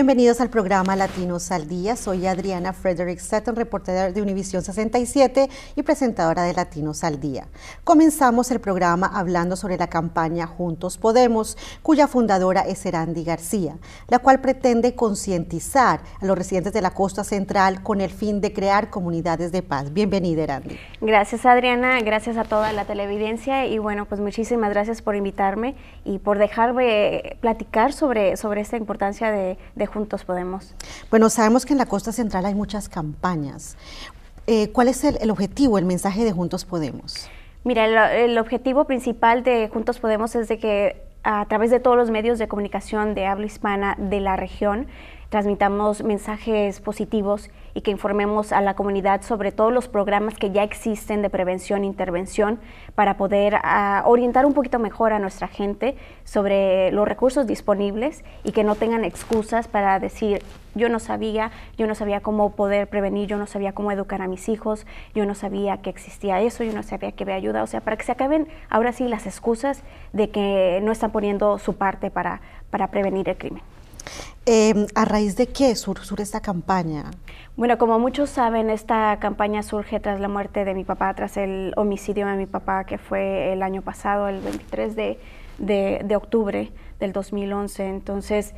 Bienvenidos al programa Latinos al Día. Soy Adriana Frederick Sutton, reportera de Univisión 67 y presentadora de Latinos al Día. Comenzamos el programa hablando sobre la campaña Juntos Podemos, cuya fundadora es Erandi García, la cual pretende concientizar a los residentes de la costa central con el fin de crear comunidades de paz. Bienvenida, Erandi. Gracias, Adriana. Gracias a toda la televidencia y bueno, pues muchísimas gracias por invitarme y por dejarme platicar sobre, sobre esta importancia de, de Juntos Podemos? Bueno, sabemos que en la costa central hay muchas campañas. Eh, ¿Cuál es el, objetivo, el mensaje de Juntos Podemos? Mira, el, el, objetivo principal de Juntos Podemos es de que a través de todos los medios de comunicación de habla hispana de la región transmitamos mensajes positivos y que informemos a la comunidad sobre todos los programas que ya existen de prevención e intervención para poder ah, orientar un poquito mejor a nuestra gente sobre los recursos disponibles y que no tengan excusas para decir yo no sabía, yo no sabía cómo poder prevenir, yo no sabía cómo educar a mis hijos, yo no sabía que existía eso, yo no sabía que había ayuda, o sea, para que se acaben ahora sí las excusas de que no están poniendo su parte para, para prevenir el crimen. Em, ¿A raíz de qué surge esta campaña? Bueno, como muchos saben, esta campaña surge tras la muerte de mi papá, tras el homicidio de mi papá que fue el año pasado, el 23 de, de, octubre del 2011. Entonces,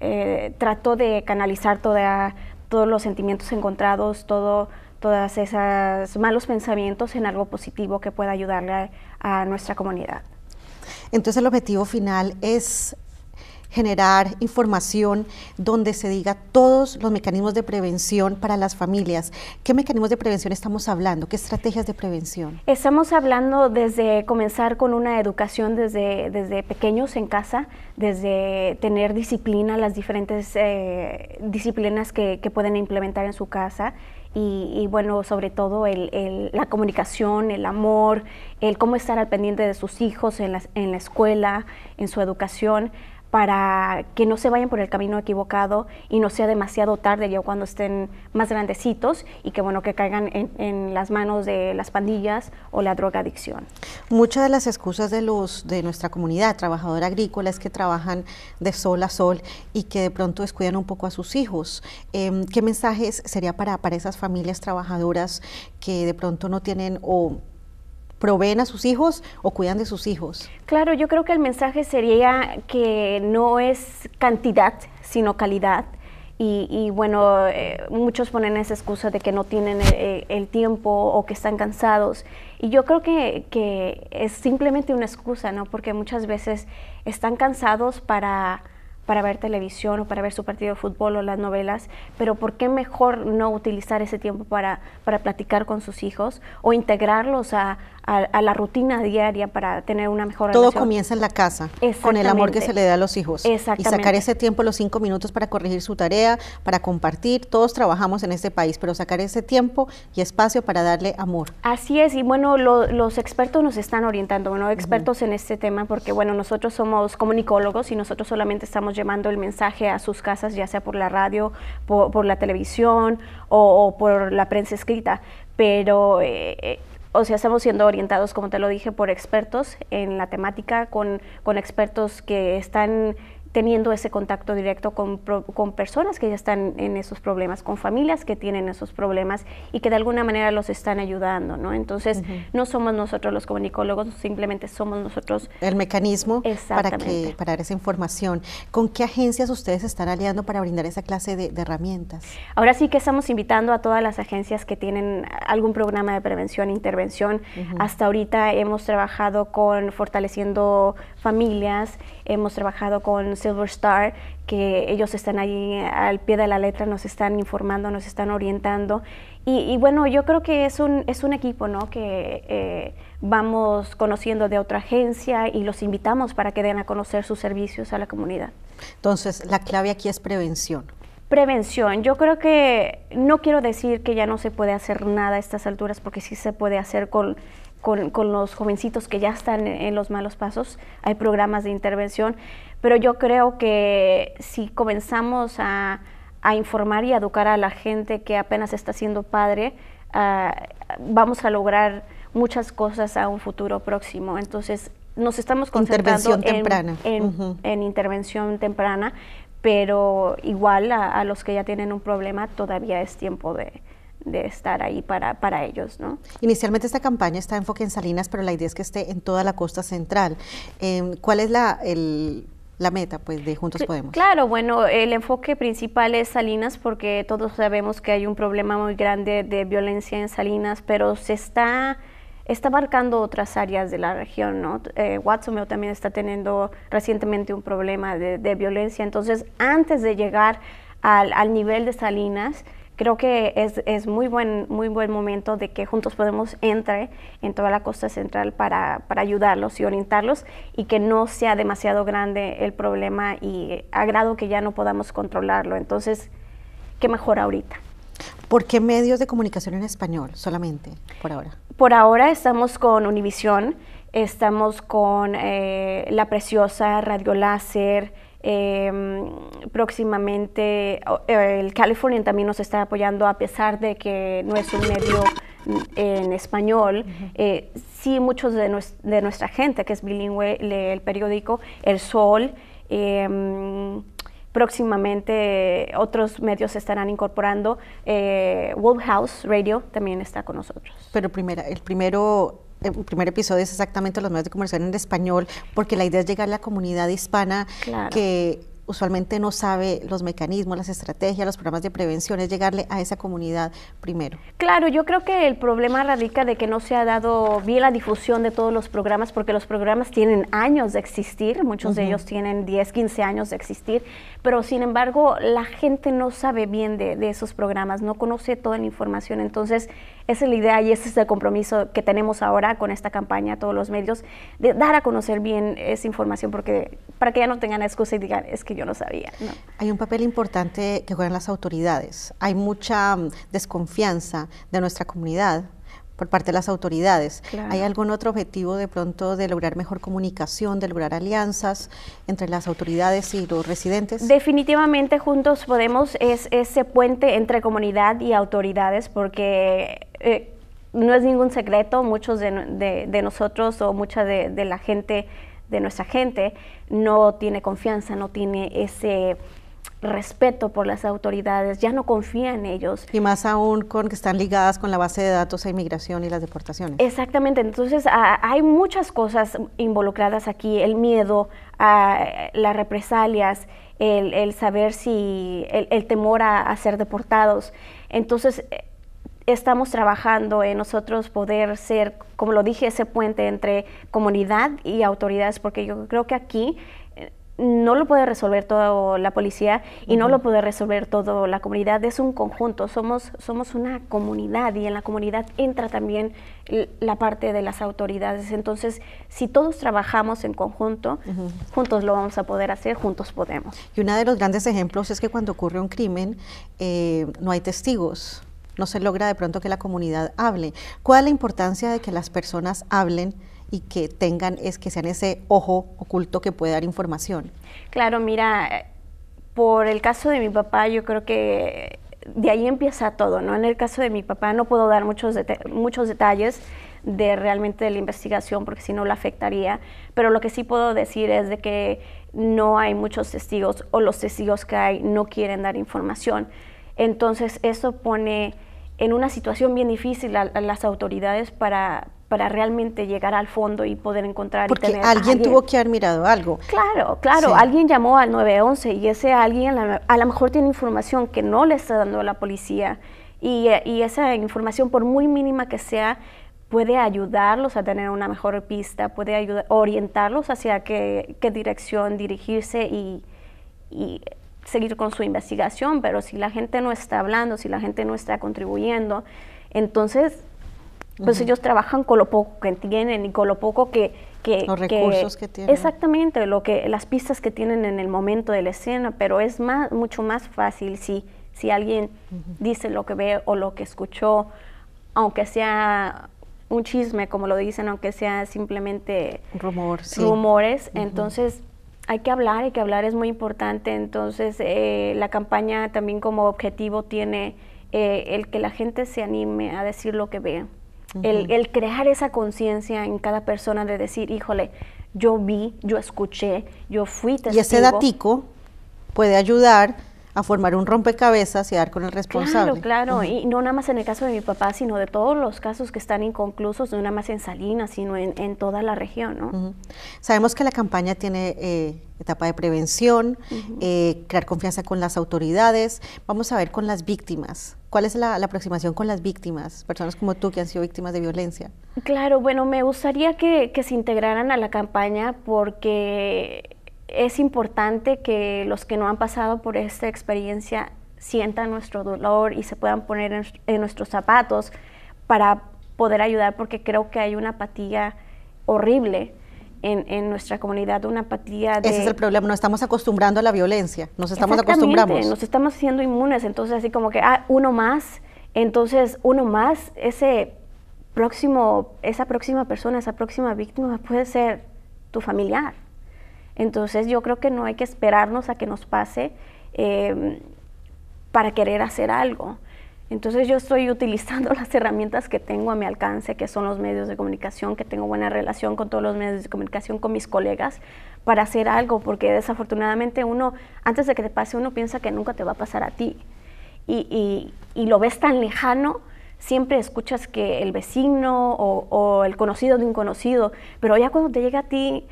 eh, trató de canalizar toda, todos los sentimientos encontrados, todo, todas esas malos pensamientos en algo positivo que pueda ayudarle a nuestra comunidad. Entonces el objetivo final es generar información donde se diga todos los mecanismos de prevención para las familias. ¿Qué mecanismos de prevención estamos hablando? ¿Qué estrategias de prevención? Estamos hablando desde comenzar con una educación desde, desde pequeños en casa, desde tener disciplina, las diferentes eh, disciplinas que, pueden implementar en su casa. Y, bueno, sobre todo el, la comunicación, el amor, el cómo estar al pendiente de sus hijos en la, en la escuela, en su educación para que no se vayan por el camino equivocado y no sea demasiado tarde ya cuando estén más grandecitos y que bueno que caigan en, las manos de las pandillas o la drogadicción. Muchas de las excusas de los de nuestra comunidad trabajadora agrícola es que trabajan de sol a sol y que de pronto descuidan un poco a sus hijos. Em, ¿Qué mensajes sería para, para esas familias trabajadoras que de pronto no tienen o proveen a sus hijos o cuidan de sus hijos. Claro, yo creo que el mensaje sería que no es cantidad, sino calidad. Y, bueno, eh, muchos ponen esa excusa de que no tienen eh, el, tiempo o que están cansados. Y yo creo que, es simplemente una excusa, ¿no? Porque muchas veces están cansados para ver televisión o para ver su partido de fútbol o las novelas, pero ¿por qué mejor no utilizar ese tiempo para, para platicar con sus hijos o integrarlos a, a, la rutina diaria para tener una mejor Todo comienza en la casa, con el amor que se le da a los hijos. Y sacar ese tiempo, los cinco minutos para corregir su tarea, para compartir. Todos trabajamos en este país, pero sacar ese tiempo y espacio para darle amor. Así es, y bueno, los expertos nos están orientando, bueno, expertos en este tema, porque bueno, nosotros somos comunicólogos y nosotros solamente estamos llevando el mensaje a sus casas, ya sea por la radio, por, la televisión o, por la prensa escrita pero eh, eh, o sea, estamos siendo orientados, como te lo dije, por expertos en la temática, con, con expertos que están teniendo ese contacto directo con, con, personas que ya están en esos problemas, con familias que tienen esos problemas y que de alguna manera los están ayudando, ¿no? Entonces, no somos nosotros los comunicólogos, simplemente somos nosotros. El mecanismo para, que, para esa información. ¿Con qué agencias ustedes están aliando para brindar esa clase de, herramientas? Ahora sí que estamos invitando a todas las agencias que tienen algún programa de prevención, intervención. Hasta ahorita hemos trabajado con fortaleciendo familias, hemos trabajado con Silver Star, que ellos están ahí al pie de la letra, nos están informando, nos están orientando. Y, bueno, yo creo que es un, es un equipo ¿no? que eh, vamos conociendo de otra agencia y los invitamos para que den a conocer sus servicios a la comunidad. Entonces, la clave aquí es prevención prevención. Yo creo que no quiero decir que ya no se puede hacer nada a estas alturas, porque sí se puede hacer con con, los jovencitos que ya están en, los malos pasos, hay programas de intervención, pero yo creo que si comenzamos a, informar y educar a la gente que apenas está siendo padre, ah, vamos a lograr muchas cosas a un futuro próximo. Entonces, nos estamos concentrando en, temprana. En, intervención temprana, pero igual a los que ya tienen un problema todavía es tiempo de, de estar ahí para, ellos. ¿no? Inicialmente esta campaña está enfoque en Salinas, pero la idea es que esté en toda la costa central. Em, ¿Cuál es la, meta pues de Juntos Podemos. Claro, bueno, el enfoque principal es Salinas porque todos sabemos que hay un problema muy grande de violencia en Salinas, pero se está está abarcando otras áreas de la región, ¿no? Eh, también está teniendo recientemente un problema de, violencia, entonces antes de llegar al, al nivel de Salinas, creo que es, es, muy, buen, muy buen momento de que Juntos Podemos entrar en toda la costa central para, ayudarlos y orientarlos y que no sea demasiado grande el problema y a grado que ya no podamos controlarlo. Entonces, ¿qué mejor ahorita? ¿Por qué medios de comunicación en español solamente por ahora? Por ahora estamos con Univisión, estamos con eh, La Preciosa, Radio Láser, Em, próximamente eh, el California también nos está apoyando a pesar de que no es un medio en español. Eh, sí, muchos de, nuestra gente que es bilingüe lee el periódico El Sol. Em, próximamente otros medios se estarán incorporando. Eh, Wolf House Radio también está con nosotros. Pero primero, el primero el primer episodio es exactamente los medios de comunicación en español, porque la idea es llegar a la comunidad hispana que usualmente no sabe los mecanismos, las estrategias, los programas de prevención, es llegarle a esa comunidad primero. Claro, yo creo que el problema radica de que no se ha dado bien la difusión de todos los programas, porque los programas tienen años de existir, muchos de ellos tienen 10, 15 años de existir, pero sin embargo la gente no sabe bien de, de esos programas, no conoce toda la información, entonces esa es la idea y ese es el compromiso que tenemos ahora con esta campaña, todos los medios, de dar a conocer bien esa información, porque para que ya no tengan excusa y digan, es que yo no sabía. Hay un papel importante que juegan las autoridades. Hay mucha mm, desconfianza de nuestra comunidad por parte de las autoridades. ¿Hay algún otro objetivo de pronto de lograr mejor comunicación, de lograr alianzas entre las autoridades y los residentes? Definitivamente juntos podemos es ese puente entre comunidad y autoridades porque eh, no es ningún secreto, muchos de, nosotros o mucha de, de la gente de nuestra gente no tiene confianza, no tiene ese respeto por las autoridades, ya no confía en ellos. Y más aún con que están ligadas con la base de datos de inmigración y las deportaciones. Exactamente, entonces ah, hay muchas cosas involucradas aquí, el miedo, a, ah, las represalias, el, saber si, el, temor a, ser deportados. Entonces eh, estamos trabajando en nosotros poder ser, como lo dije, ese puente entre comunidad y autoridades, porque yo creo que aquí eh, no lo puede resolver toda la policía y no lo puede resolver toda la comunidad, es un conjunto, somos, somos una comunidad y en la comunidad entra también la parte de las autoridades. Entonces, si todos trabajamos en conjunto, juntos lo vamos a poder hacer, juntos podemos. Y uno de los grandes ejemplos es que cuando ocurre un crimen, eh, no hay testigos no se logra de pronto que la comunidad hable. ¿Cuál es la importancia de que las personas hablen? y que tengan es que sean ese ojo oculto que puede dar información. Claro, mira, por el caso de mi papá, yo creo que de ahí empieza todo, ¿no? En el caso de mi papá no puedo dar muchos, muchos detalles de realmente de la investigación porque si no la afectaría, pero lo que sí puedo decir es de que no hay muchos testigos o los testigos que hay no quieren dar información. Entonces eso pone en una situación bien difícil a, las autoridades para, para realmente llegar al fondo y poder encontrar Porque alguien, alguien, tuvo que haber mirado algo. Claro, claro, alguien llamó al 911 y ese alguien a lo mejor tiene información que no le está dando la policía y, y esa información por muy mínima que sea puede ayudarlos a tener una mejor pista, puede ayudar, orientarlos hacia qué, dirección dirigirse y seguir con su investigación, pero si la gente no está hablando, si la gente no está contribuyendo, entonces pues ellos trabajan con lo poco que tienen y con lo poco que... Los recursos que, tienen. Exactamente, lo que, las pistas que tienen en el momento de la escena, pero es más, mucho más fácil si, si alguien dice lo que ve o lo que escuchó, aunque sea un chisme, como lo dicen, aunque sea simplemente Rumor, rumores, entonces hay que hablar, y que hablar, es muy importante. Entonces, eh, la campaña también como objetivo tiene eh, el que la gente se anime a decir lo que ve, el, el, crear esa conciencia en cada persona de decir, híjole, yo vi, yo escuché, yo fui testigo. Y ese datico puede ayudar a formar un rompecabezas y dar con el responsable. Claro, claro, y no nada más en el caso de mi papá, sino de todos los casos que están inconclusos, no nada más en Salinas, sino en, toda la región. ¿no? Sabemos que la campaña tiene eh, etapa de prevención, eh, crear confianza con las autoridades. Vamos a ver con las víctimas. ¿Cuál es la, aproximación con las víctimas, personas como tú que han sido víctimas de violencia? Claro, bueno, me gustaría que se integraran a la campaña porque es importante que los que no han pasado por esta experiencia sientan nuestro dolor y se puedan poner en, nuestros zapatos para poder ayudar, porque creo que hay una apatía horrible en, nuestra comunidad una apatía de... Ese es el problema, nos estamos acostumbrando a la violencia, nos estamos acostumbrando. nos estamos haciendo inmunes, entonces así como que, ah, uno más, entonces uno más, ese próximo, esa próxima persona, esa próxima víctima puede ser tu familiar. Entonces yo creo que no hay que esperarnos a que nos pase em, para querer hacer algo. Entonces yo estoy utilizando las herramientas que tengo a mi alcance, que son los medios de comunicación, que tengo buena relación con todos los medios de comunicación, con mis colegas, para hacer algo, porque desafortunadamente uno, antes de que te pase, uno piensa que nunca te va a pasar a ti. Y, lo ves tan lejano, siempre escuchas que el vecino o el conocido de un conocido, pero ya cuando te llega a ti,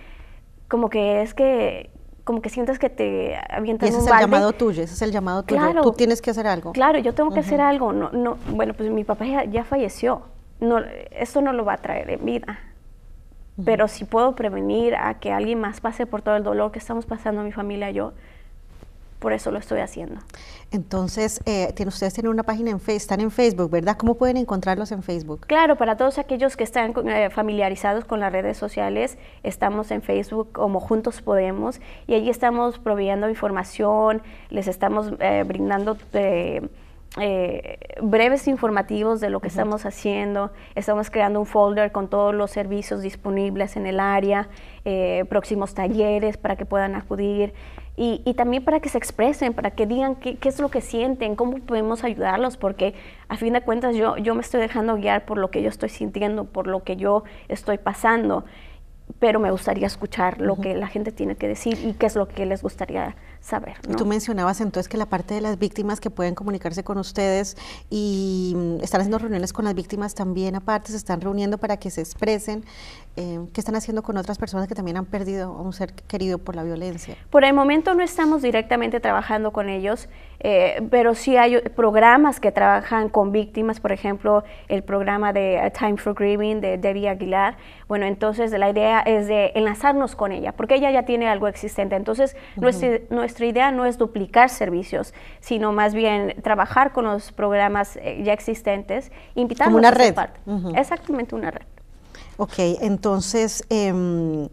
como que es que como que sientes que te avientan ese un es el llamado tuyo, ese es el llamado tuyo. Tú tienes que hacer algo. Claro, yo tengo que hacer algo. No, no, bueno, pues mi papá ya, falleció. No, esto no lo va a traer en vida. Pero si puedo prevenir a que alguien más pase por todo el dolor que estamos pasando mi familia y yo, por eso lo estoy haciendo. Entonces, eh, ustedes tienen una página en Facebook, están en Facebook, ¿verdad? ¿Cómo pueden encontrarlos en Facebook? Claro, para todos aquellos que están eh, familiarizados con las redes sociales, estamos en Facebook como Juntos Podemos y allí estamos proveyendo información, les estamos eh, brindando... Eh, breves informativos de lo que estamos haciendo. Estamos creando un folder con todos los servicios disponibles en el área, próximos talleres para que puedan acudir. Y, también para que se expresen, para que digan qué, es lo que sienten, cómo podemos ayudarlos, porque a fin de cuentas yo, yo me estoy dejando guiar por lo que yo estoy sintiendo, por lo que yo estoy pasando, pero me gustaría escuchar lo que la gente tiene que decir y qué es lo que les gustaría saber. Tú mencionabas entonces que la parte de las víctimas que pueden comunicarse con ustedes y mm, están haciendo reuniones con las víctimas también aparte, se están reuniendo para que se expresen. Eh, ¿Qué están haciendo con otras personas que también han perdido a un ser querido por la violencia? Por el momento no estamos directamente trabajando con ellos, eh, pero sí hay programas que trabajan con víctimas, por ejemplo, el programa de eh, Time for Grieving de Debbie Aguilar. Bueno, entonces la idea es de enlazarnos con ella, porque ella ya tiene algo existente. Entonces, no no nuestra idea no es duplicar servicios, sino más bien trabajar con los programas eh, ya existentes, invitarlos una a red. Parte. Exactamente una red. Ok, entonces, em,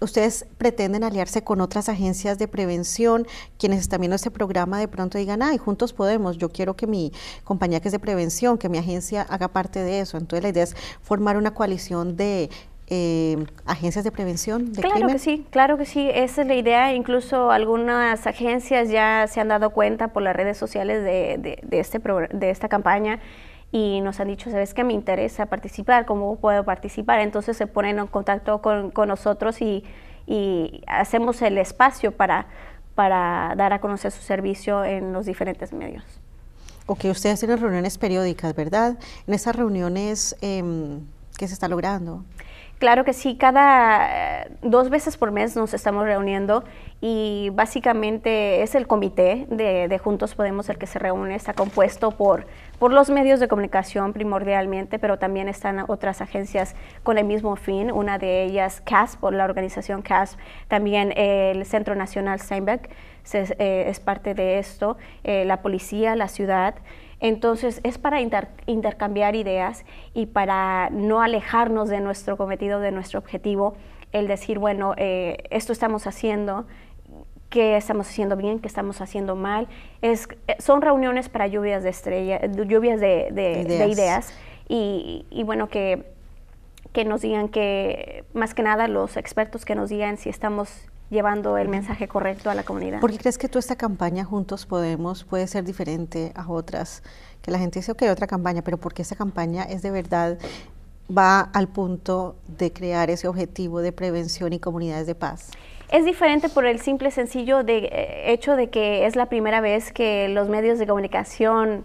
ustedes pretenden aliarse con otras agencias de prevención, quienes están viendo este programa de pronto digan, ay, juntos podemos, yo quiero que mi compañía que es de prevención, que mi agencia haga parte de eso. Entonces la idea es formar una coalición de eh, agencias de prevención de claro que sí claro que sí esa es la idea incluso algunas agencias ya se han dado cuenta por las redes sociales de, este de esta campaña y nos han dicho, ¿sabes qué? Me interesa participar, ¿cómo puedo participar? Entonces se ponen en contacto con, nosotros y, hacemos el espacio para, dar a conocer su servicio en los diferentes medios. Ok, ustedes tienen reuniones periódicas, ¿verdad? En esas reuniones, em, ¿qué se está logrando? Claro que sí, cada eh, dos veces por mes nos estamos reuniendo y básicamente es el comité de, Juntos Podemos el que se reúne, está compuesto por, los medios de comunicación primordialmente, pero también están otras agencias con el mismo fin, una de ellas CASP, por la organización CASP, también eh, el Centro Nacional Steinbeck eh, es parte de esto, la policía, la ciudad. Entonces es para intercambiar ideas y para no alejarnos de nuestro cometido, de nuestro objetivo, el decir, bueno, eh, esto estamos haciendo, qué estamos haciendo bien, qué estamos haciendo mal. Es, eh, son reuniones para lluvias de estrella, lluvias de, ideas, y, y, bueno, que, que nos digan que, más que nada los expertos que nos digan si estamos llevando el mensaje correcto a la comunidad. ¿Por qué crees que tú esta campaña Juntos Podemos puede ser diferente a otras? Que la gente dice, ok, otra campaña, pero porque esta campaña es de verdad va al punto de crear ese objetivo de prevención y comunidades de paz? Es diferente por el simple sencillo de, eh, hecho de que es la primera vez que los medios de comunicación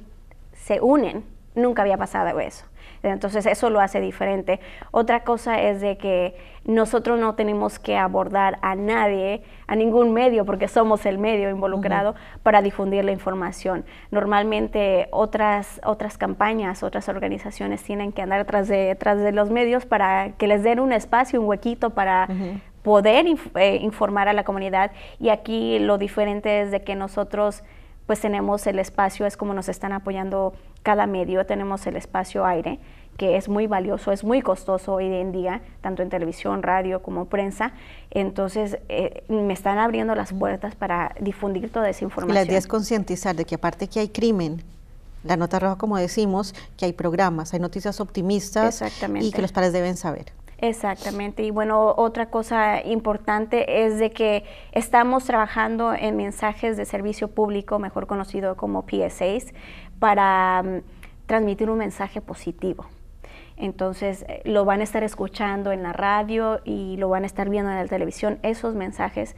se unen. Nunca había pasado eso. Entonces eso lo hace diferente. Otra cosa es de que nosotros no tenemos que abordar a nadie, a ningún medio, porque somos el medio involucrado para difundir la información. Normalmente otras, otras campañas, otras organizaciones tienen que andar tras de, de los medios para que les den un espacio, un huequito para... poder eh, informar a la comunidad y aquí lo diferente es de que nosotros pues tenemos el espacio, es como nos están apoyando cada medio, tenemos el espacio aire, que es muy valioso, es muy costoso hoy en día, tanto en televisión, radio como prensa. Entonces, eh, me están abriendo las puertas para difundir toda esa información. La idea es concientizar de que aparte que hay crimen, la nota roja, como decimos, que hay programas, hay noticias optimistas y que los padres deben saber. Exactamente. Y bueno, otra cosa importante es de que estamos trabajando en mensajes de servicio público, mejor conocido como PSAs, para mm, transmitir un mensaje positivo. Entonces eh, lo van a estar escuchando en la radio y lo van a estar viendo en la televisión, esos mensajes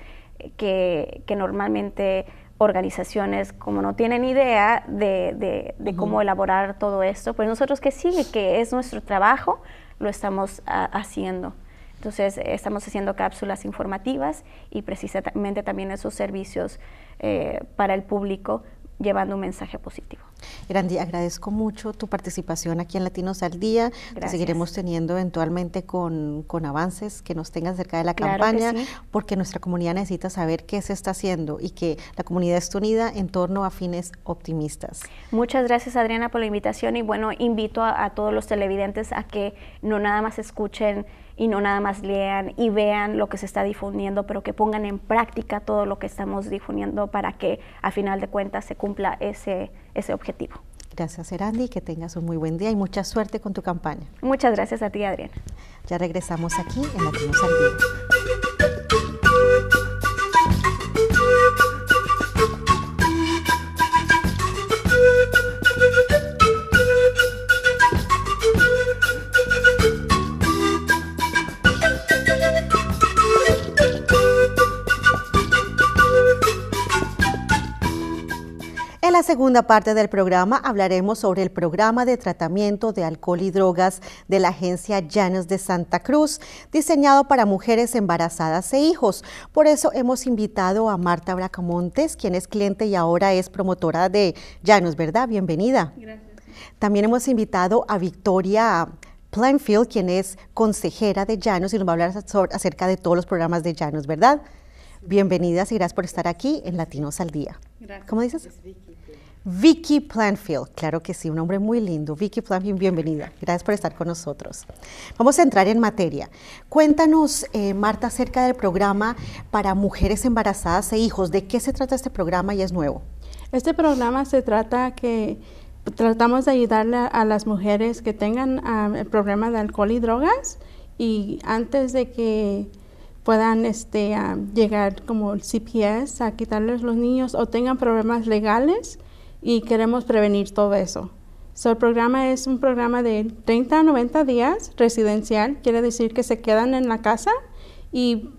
que, que normalmente organizaciones como no tienen idea de, de, cómo elaborar todo esto, pues nosotros que sigue, que es nuestro trabajo, lo estamos ah, haciendo. Entonces, estamos haciendo cápsulas informativas y precisamente también esos servicios eh, para el público llevando un mensaje positivo. Grandi, agradezco mucho tu participación aquí en Latinos al Día. Te seguiremos teniendo eventualmente con, avances que nos tengan cerca de la campaña, porque nuestra comunidad necesita saber qué se está haciendo y que la comunidad está unida en torno a fines optimistas. Muchas gracias, Adriana, por la invitación y bueno, invito a todos los televidentes a que no nada más escuchen y no nada más lean y vean lo que se está difundiendo, pero que pongan en práctica todo lo que estamos difundiendo para que a final de cuentas se cumpla ese, ese objetivo. Gracias, Erandi, que tengas un muy buen día y mucha suerte con tu campaña. Muchas gracias a ti, Adriana. Ya regresamos aquí en La al segunda parte del programa hablaremos sobre el programa de tratamiento de alcohol y drogas de la agencia Llanos de Santa Cruz, diseñado para mujeres embarazadas e hijos. Por eso hemos invitado a Marta Bracamontes, quien es cliente y ahora es promotora de Llanos, ¿verdad? Bienvenida. Gracias. También hemos invitado a Victoria Planfield, quien es consejera de Llanos y nos va a hablar acerca de todos los programas de Llanos, ¿verdad? Bienvenidas y gracias por estar aquí en Latinos al Día. Gracias. dices? Vicky Planfield, claro que sí, un hombre muy lindo. Vicky Planfield, bienvenida. Gracias por estar con nosotros. Vamos a entrar en materia. Cuéntanos, eh, Marta, acerca del programa para mujeres embarazadas e hijos. ¿De qué se trata este programa y es nuevo? Este programa se trata que tratamos de ayudarle a las mujeres que tengan problemas ah, el problema de alcohol y drogas y antes de que puedan este, ah, llegar como el CPS a quitarles los niños o tengan problemas legales y queremos prevenir todo eso. el programa es un programa de 30 a 90 días residencial, quiere decir que se quedan en la casa y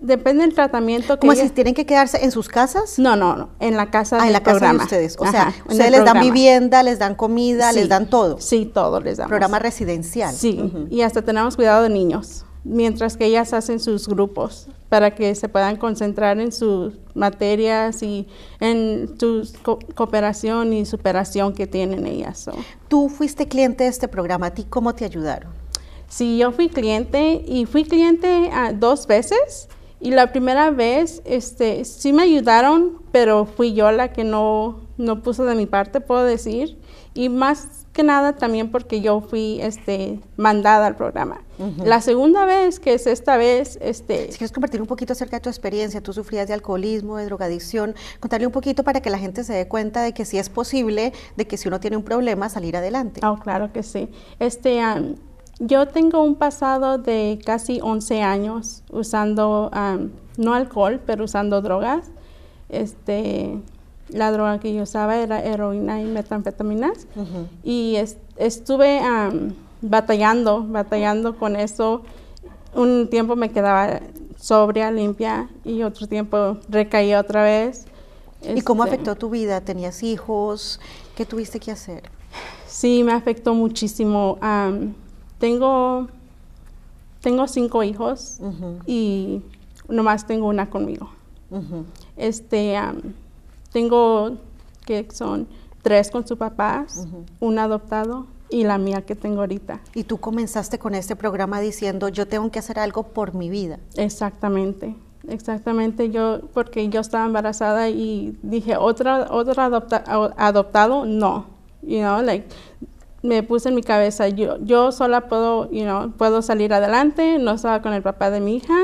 depende del tratamiento que ¿Cómo si tienen que quedarse en sus casas? No, no, no en la casa ah, en la casa de ustedes. O sea, ustedes les dan vivienda, les dan comida, les dan todo. Sí, todo les damos. Programa residencial. Sí, y hasta tenemos cuidado de niños, mientras que ellas hacen sus grupos para que se puedan concentrar en sus materias y en su cooperación y superación que tienen ellas. Tú fuiste cliente de este programa, ¿a ti cómo te ayudaron? Sí, yo fui cliente y fui cliente ah, dos veces y la primera vez este, sí me ayudaron, pero fui yo la que no, no puso de mi parte, puedo decir. Y más nada también porque yo fui este, mandada al programa. La segunda vez, que es esta vez... Este, si quieres compartir un poquito acerca de tu experiencia, tú sufrías de alcoholismo, de drogadicción, contarle un poquito para que la gente se dé cuenta de que sí es posible, de que si uno tiene un problema, salir adelante. Oh, claro que sí. Este, yo tengo un pasado de casi 11 años usando, no alcohol, pero usando drogas. Este, la droga que yo usaba era heroína y metanfetaminas. Y estuve batallando, batallando con eso. Un tiempo me quedaba sobria, limpia, y otro tiempo recaía otra vez. ¿Y cómo este, afectó tu vida? ¿Tenías hijos? ¿Qué tuviste que hacer? Sí, me afectó muchísimo. tengo, tengo cinco hijos y nomás tengo una conmigo. Este... Tengo que son tres con su papá, un adoptado y la mía que tengo ahorita. Y tú comenzaste con este programa diciendo, yo tengo que hacer algo por mi vida. Exactamente, exactamente. Yo, porque yo estaba embarazada y dije, otra, otro adopta, adoptado, no. You know, like, me puse en mi cabeza, yo, yo sola puedo, you know, puedo salir adelante, no estaba con el papá de mi hija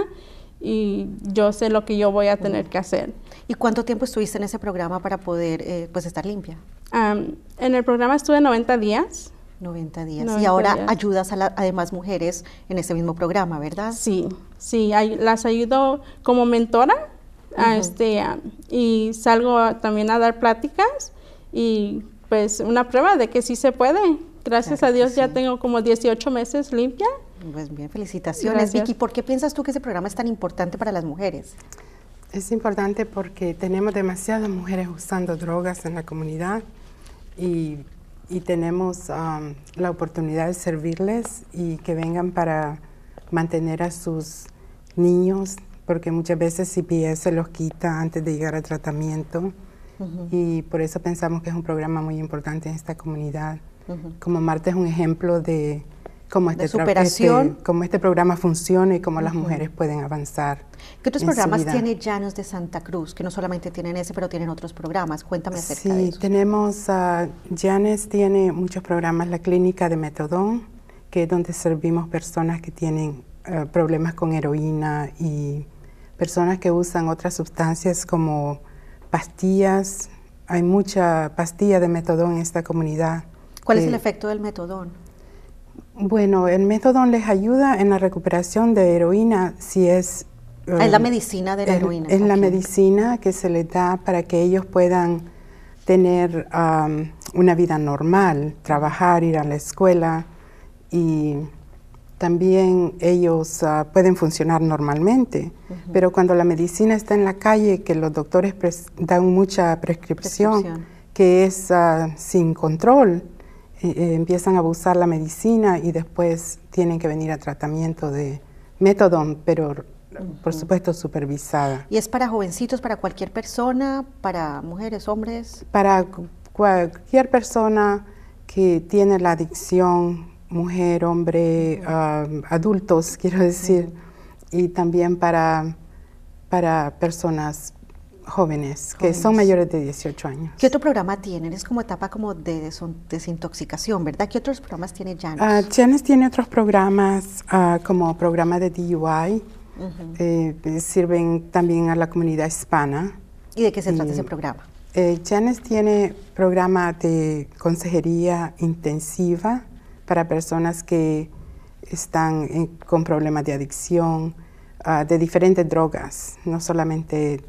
y yo sé lo que yo voy a tener que hacer. ¿Y cuánto tiempo estuviste en ese programa para poder eh, pues estar limpia? en el programa estuve 90 días. 90 días. y ahora ayudas a, la, demás mujeres en ese mismo programa, ¿verdad? Sí, sí, las ayudo como mentora a este, y salgo también a dar pláticas y pues una prueba de que sí se puede. Gracias a Dios ya tengo como 18 meses limpia pues bien, felicitaciones, Vicky. ¿Por qué piensas tú que ese programa es tan importante para las mujeres? Es importante porque tenemos demasiadas mujeres usando drogas en la comunidad y, tenemos um, la oportunidad de servirles y que vengan para mantener a sus niños, porque muchas veces CPS se los quita antes de llegar al tratamiento y por eso pensamos que es un programa muy importante en esta comunidad. Como Marta es un ejemplo de cómo este, superación. Este, cómo este programa funciona y cómo las mujeres pueden avanzar. ¿Qué otros programas tiene Llanos de Santa Cruz? Que no solamente tienen ese, pero tienen otros programas. Cuéntame acerca de eso. Sí, tenemos, uh, Llanes tiene muchos programas, la clínica de Metodón, que es donde servimos personas que tienen eh, problemas con heroína y personas que usan otras sustancias como pastillas. Hay mucha pastilla de metodón en esta comunidad. ¿Cuál es el efecto del metodón? Bueno, el método les ayuda en la recuperación de heroína si es... Ah, es la eh, medicina de la heroína. Es la medicina que se les da para que ellos puedan tener una vida normal, trabajar, ir a la escuela y también ellos ah, pueden funcionar normalmente. Pero cuando la medicina está en la calle, que los doctores dan mucha prescripción, que es ah, sin control, eh, empiezan a abusar la medicina y después tienen que venir a tratamiento de método, pero por supuesto supervisada. ¿Y es para jovencitos, para cualquier persona, para mujeres, hombres? Para cualquier persona que tiene la adicción, mujer, hombre, ah, adultos, quiero decir, y también para, para personas jóvenes, que son mayores de 18 años. ¿Qué otro programa tienen? Es como etapa como de desintoxicación, ¿verdad? ¿Qué otros programas tiene Janes? Ah, Janes tiene otros programas ah, como programa de DUI, eh, eh, sirven también a la comunidad hispana. ¿Y de qué se trata ese programa? Eh, Janes tiene programa de consejería intensiva para personas que están con problemas de adicción, ah, de diferentes drogas, no solamente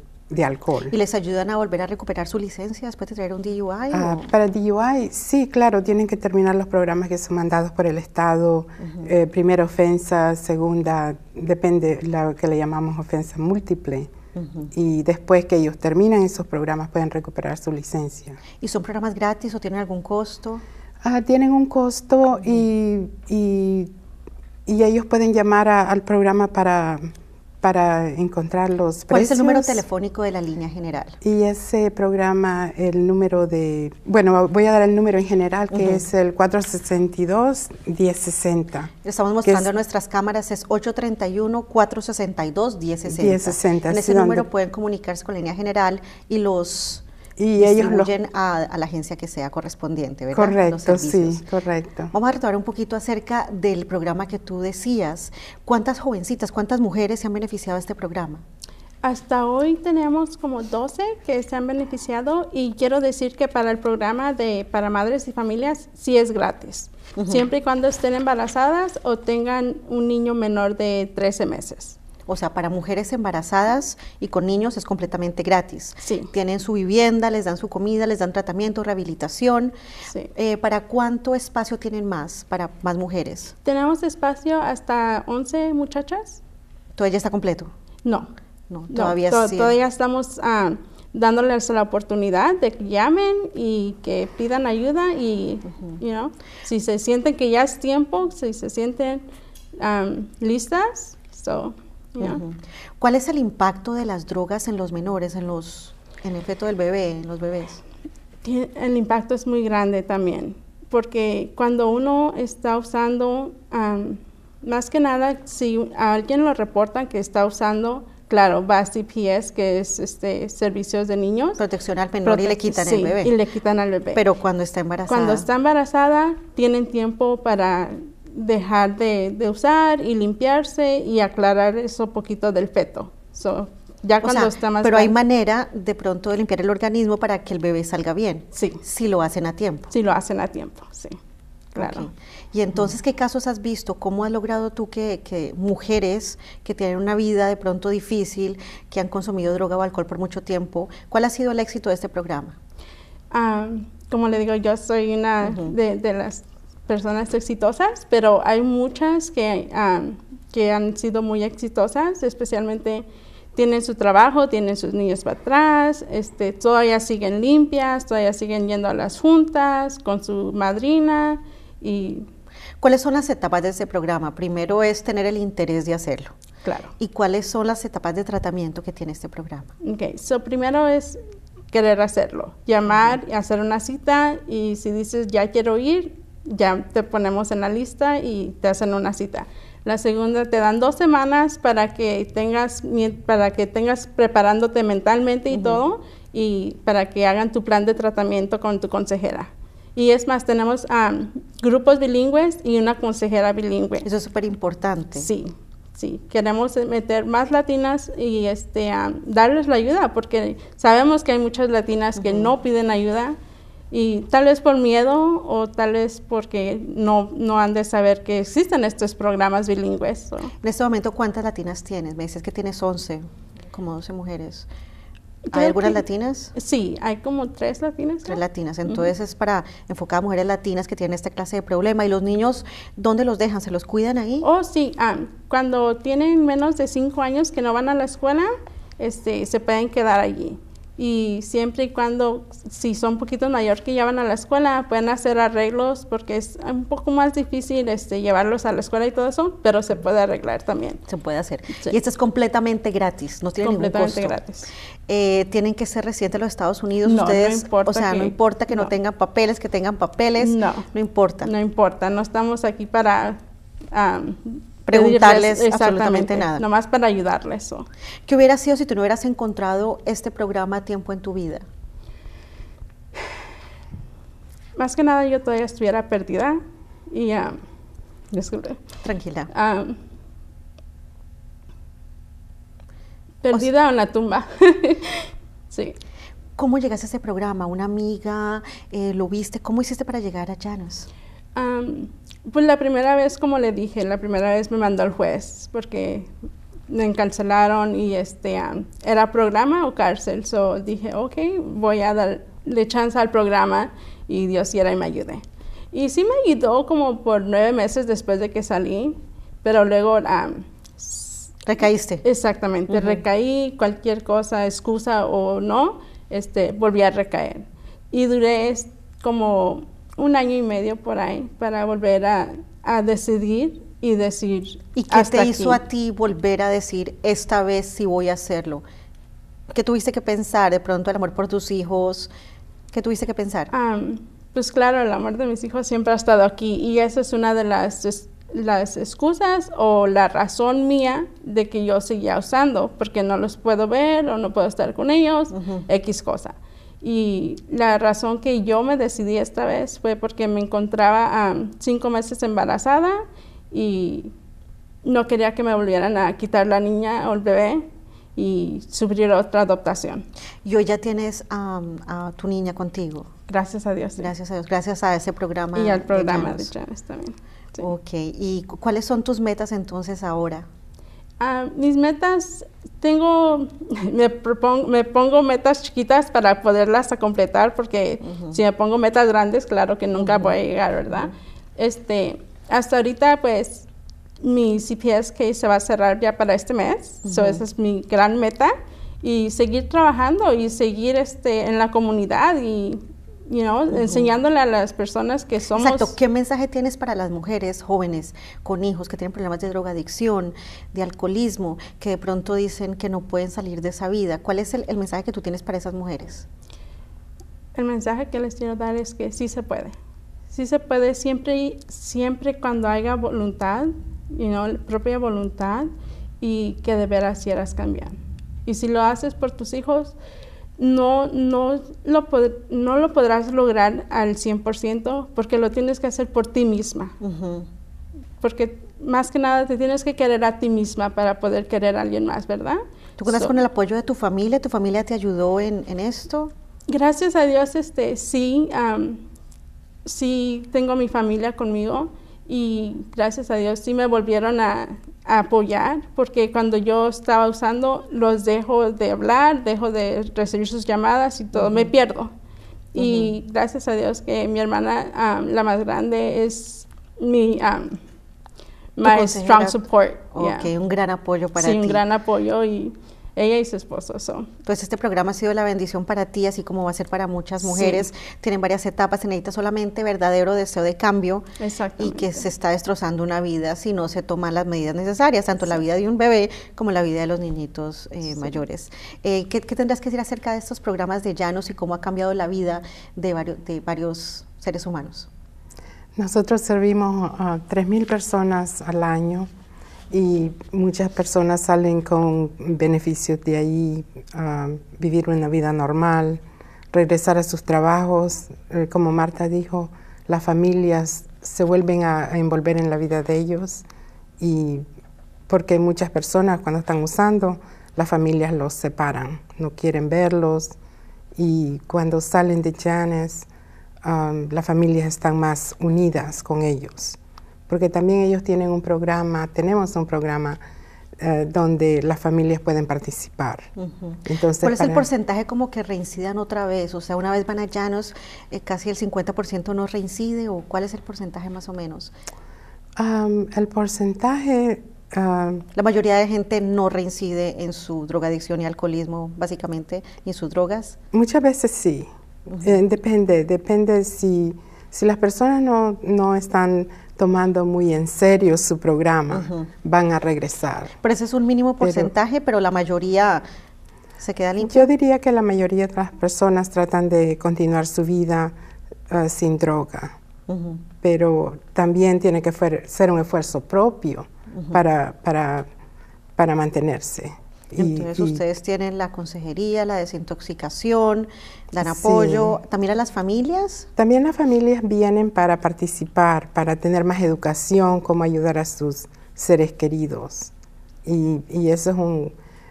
¿Y les ayudan a volver a recuperar su licencia después de traer un DUI? Ah, para DUI, sí, claro, tienen que terminar los programas que son mandados por el Estado. Eh, primera ofensa, segunda, depende, lo que le llamamos ofensa múltiple. Y después que ellos terminan esos programas pueden recuperar su licencia. ¿Y son programas gratis o tienen algún costo? Ah, tienen un costo y, y, ellos pueden llamar al programa para para encontrar los precios. ¿Cuál es el número telefónico de la línea general? Y ese programa, el número de, bueno, voy a dar el número en general, que es el 462-1060. Estamos mostrando en nuestras cámaras, es 831-462-1060. 1060. En ese número pueden comunicarse con la línea general y los y ellos lo... a, la agencia que sea correspondiente, ¿verdad? Correcto, sí, correcto. Vamos a retomar un poquito acerca del programa que tú decías. ¿Cuántas jovencitas, cuántas mujeres se han beneficiado de este programa? Hasta hoy tenemos como 12 que se han beneficiado y quiero decir que para el programa de para madres y familias sí es gratis, siempre y cuando estén embarazadas o tengan un niño menor de 13 meses. O sea, para mujeres embarazadas y con niños es completamente gratis. Sí. Tienen su vivienda, les dan su comida, les dan tratamiento, rehabilitación. Sí. Eh, ¿Para cuánto espacio tienen más, para más mujeres? Tenemos espacio hasta 11 muchachas. ¿Todavía está completo? No. No, todavía sí. Todavía estamos... Ah, dándoles la oportunidad de que llamen y que pidan ayuda y, you know, si se sienten que ya es tiempo, si se sienten ah, listas, so. ¿Cuál es el impacto de las drogas en los menores, en, los, en el feto del bebé, en los bebés? El impacto es muy grande también, porque cuando uno está usando, más que nada, si alguien lo reporta que está usando, claro, va a que es este servicios de niños. Protección al menor y le quitan el bebé. Y le quitan al bebé. Pero cuando está embarazada. Cuando está embarazada, tienen tiempo para dejar de, usar y limpiarse y aclarar eso poquito del feto. ya cuando está más pero hay manera de pronto de limpiar el organismo para que el bebé salga bien. Sí. Si lo hacen a tiempo. Si lo hacen a tiempo, sí. Claro. Y entonces, ¿qué casos has visto? ¿Cómo has logrado tú que, mujeres que tienen una vida de pronto difícil, que han consumido droga o alcohol por mucho tiempo, cuál ha sido el éxito de este programa? Ah, como le digo, yo soy una de, las personas exitosas, pero hay muchas que, que han sido muy exitosas, especialmente tienen su trabajo, tienen sus niños para atrás, este, todavía siguen limpias, todavía siguen yendo a las juntas con su madrina y... ¿Cuáles son las etapas de ese programa? Primero es tener el interés de hacerlo. Claro. ¿Y cuáles son las etapas de tratamiento que tiene este programa? Ok, so primero es querer hacerlo, llamar, hacer una cita y si dices ya quiero ir, ya te ponemos en la lista y te hacen una cita. La segunda te dan dos semanas para que tengas para que tengas preparándote mentalmente y todo y para que hagan tu plan de tratamiento con tu consejera. Y es más, tenemos grupos bilingües y una consejera bilingüe. Eso es súper importante. Sí, sí. Queremos meter más latinas y este, darles la ayuda, porque sabemos que hay muchas latinas que no piden ayuda y tal vez por miedo o tal vez porque no, no han de saber que existen estos programas bilingües. En este momento, ¿cuántas latinas tienes? Me dices que tienes 11, como 12 mujeres. ¿Hay algunas latinas? Sí, hay como tres latinas. Tres latinas, entonces es para enfocar a mujeres latinas que tienen esta clase de problema. ¿Y los niños dónde los dejan? ¿Se los cuidan ahí? Oh, sí, ah, cuando tienen menos de cinco años que no van a la escuela, este, se pueden quedar allí y siempre y cuando, si son un poquito mayor que ya van a la escuela, pueden hacer arreglos porque es un poco más difícil este, llevarlos a la escuela y todo eso, pero se puede arreglar también. Se puede hacer. Y esto es completamente gratis, no tiene ningún costo. Completamente gratis. Eh, tienen que ser residentes de los Estados Unidos no, ustedes, importa o sea, no importa que no. tengan papeles, que tengan papeles, no, no importa. No importa, no estamos aquí para preguntarles absolutamente nada. Nomás para ayudarles. ¿Qué hubiera sido si tú no hubieras encontrado este programa a tiempo en tu vida? Más que nada yo todavía estuviera perdida y... Um, disculpe. Tranquila. Ah, perdida en la tumba. sí. ¿Cómo llegaste a este programa? ¿Una amiga? Eh, ¿Lo viste? ¿Cómo hiciste para llegar a Llanos? Pues la primera vez, como le dije, la primera vez me mandó al juez porque me encarcelaron y este era programa o cárcel. So dije, ok, voy a darle chance al programa y Dios quiera y me ayude. Y sí me ayudó como por nueve meses después de que salí, pero luego... Recaíste. Exactamente, recaí, cualquier cosa, excusa o no, este, volví a recaer. Y duré como un año y medio por ahí para volver a, decidir y decir. ¿Y qué te hizo a ti volver a decir, esta vez si voy a hacerlo? ¿Qué tuviste que pensar de pronto el amor por tus hijos? ¿Qué tuviste que pensar? pues claro, el amor de mis hijos siempre ha estado aquí y esa es una de las, las excusas o la razón mía de que yo seguía usando, porque no los puedo ver o no puedo estar con ellos, X cosa. Y la razón que yo me decidí esta vez fue porque me encontraba a cinco meses embarazada y no quería que me volvieran a quitar la niña o el bebé y sufrir otra adoptación. Y hoy ya tienes a tu niña contigo. Gracias a Dios. Gracias a Dios, gracias a ese programa. Y al programa de Chávez también. Sí. Ok, ¿y cuáles son tus metas entonces ahora? Ah, mis metas, tengo, me, propongo, me pongo metas chiquitas para poderlas completar, porque si me pongo metas grandes, claro que nunca voy a llegar, ¿verdad? este, hasta ahorita, pues, mi CPS se va a cerrar ya para este mes, so esa es mi gran meta, y seguir trabajando y seguir este, en la comunidad y You enseñándole a las personas que somos. Exacto. ¿Qué mensaje tienes para las mujeres jóvenes con hijos que tienen problemas de drogadicción, de alcoholismo, que de pronto dicen que no pueden salir de esa vida? ¿Cuál es el, mensaje que tú tienes para esas mujeres? El mensaje que les quiero dar es que sí se puede. Sí se puede siempre, y siempre cuando haya voluntad, you know, propia voluntad y que de veras quieras cambiar. Y si lo haces por tus hijos, no, no, lo no lo podrás lograr al 100% porque lo tienes que hacer por ti misma. Porque más que nada te tienes que querer a ti misma para poder querer a alguien más, ¿verdad? ¿Tú cuentas con el apoyo de tu familia? ¿Tu familia te ayudó en, esto? Gracias a Dios, este, sí, sí tengo mi familia conmigo y gracias a Dios sí me volvieron a, apoyar, porque cuando yo estaba usando, los dejo de hablar, dejo de recibir sus llamadas y todo, me pierdo. Y gracias a Dios que mi hermana, la más grande, es mi my strong support. Ok, un gran apoyo para sí, ti. Sí, un gran apoyo y ella y su esposo. son. Entonces pues este programa ha sido la bendición para ti, así como va a ser para muchas mujeres. Tienen varias etapas, se necesita solamente verdadero deseo de cambio y que se está destrozando una vida si no se toman las medidas necesarias, tanto la vida de un bebé como la vida de los niñitos eh, mayores. Eh, ¿qué, ¿qué, tendrás que decir acerca de estos programas de Llanos y cómo ha cambiado la vida de de varios seres humanos? Nosotros servimos a 3.000 personas al año y muchas personas salen con beneficios de ahí, vivir una vida normal, regresar a sus trabajos, eh, como Marta dijo, las familias se vuelven a, envolver en la vida de ellos y porque muchas personas cuando están usando, las familias los separan, no quieren verlos y cuando salen de Chanes, las familias están más unidas con ellos porque también ellos tienen un programa, tenemos un programa eh, donde las familias pueden participar. Entonces, ¿Cuál es el porcentaje como que reincidan otra vez? O sea, una vez van a Llanos, eh, casi el 50% no reincide, o cuál es el porcentaje más o menos? el porcentaje... la mayoría de gente no reincide en su drogadicción y alcoholismo, básicamente, y en sus drogas. Muchas veces sí. Eh, depende, depende si, si las personas no, no están tomando muy en serio su programa van a regresar. Pero ese es un mínimo porcentaje, pero, la mayoría se queda limpia. Yo diría que la mayoría de las personas tratan de continuar su vida eh, sin droga, pero también tiene que ser un esfuerzo propio para, para mantenerse. Entonces ustedes tienen la consejería, la desintoxicación, dan apoyo, también a las familias. También las familias vienen para participar, para tener más educación, cómo ayudar a sus seres queridos. Y, eso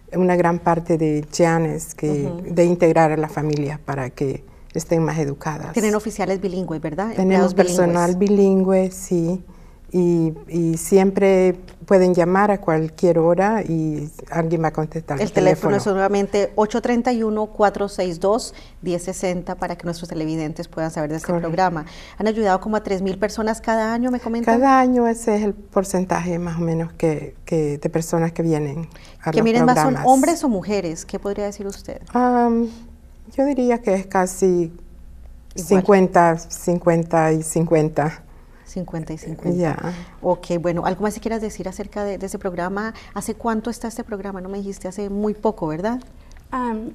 es una gran parte de Chianes, que, de integrar a las familias para que estén más educadas. Tienen oficiales bilingües, ¿verdad? Tenemos personal bilingüe sí y, siempre pueden llamar a cualquier hora y alguien va a contestar. El teléfono, teléfono es nuevamente 831-462-1060 para que nuestros televidentes puedan saber de este programa. Han ayudado como a 3.000 personas cada año, me comentan. Cada año ese es el porcentaje más o menos que, de personas que vienen a que ¿Qué miren más son hombres o mujeres, ¿qué podría decir usted? yo diría que es casi 50, 50 y 50. 50 y 50. Ya. Ok, bueno, ¿algo más que quieras decir acerca de, ese programa? ¿Hace cuánto está este programa? No me dijiste, hace muy poco, ¿verdad?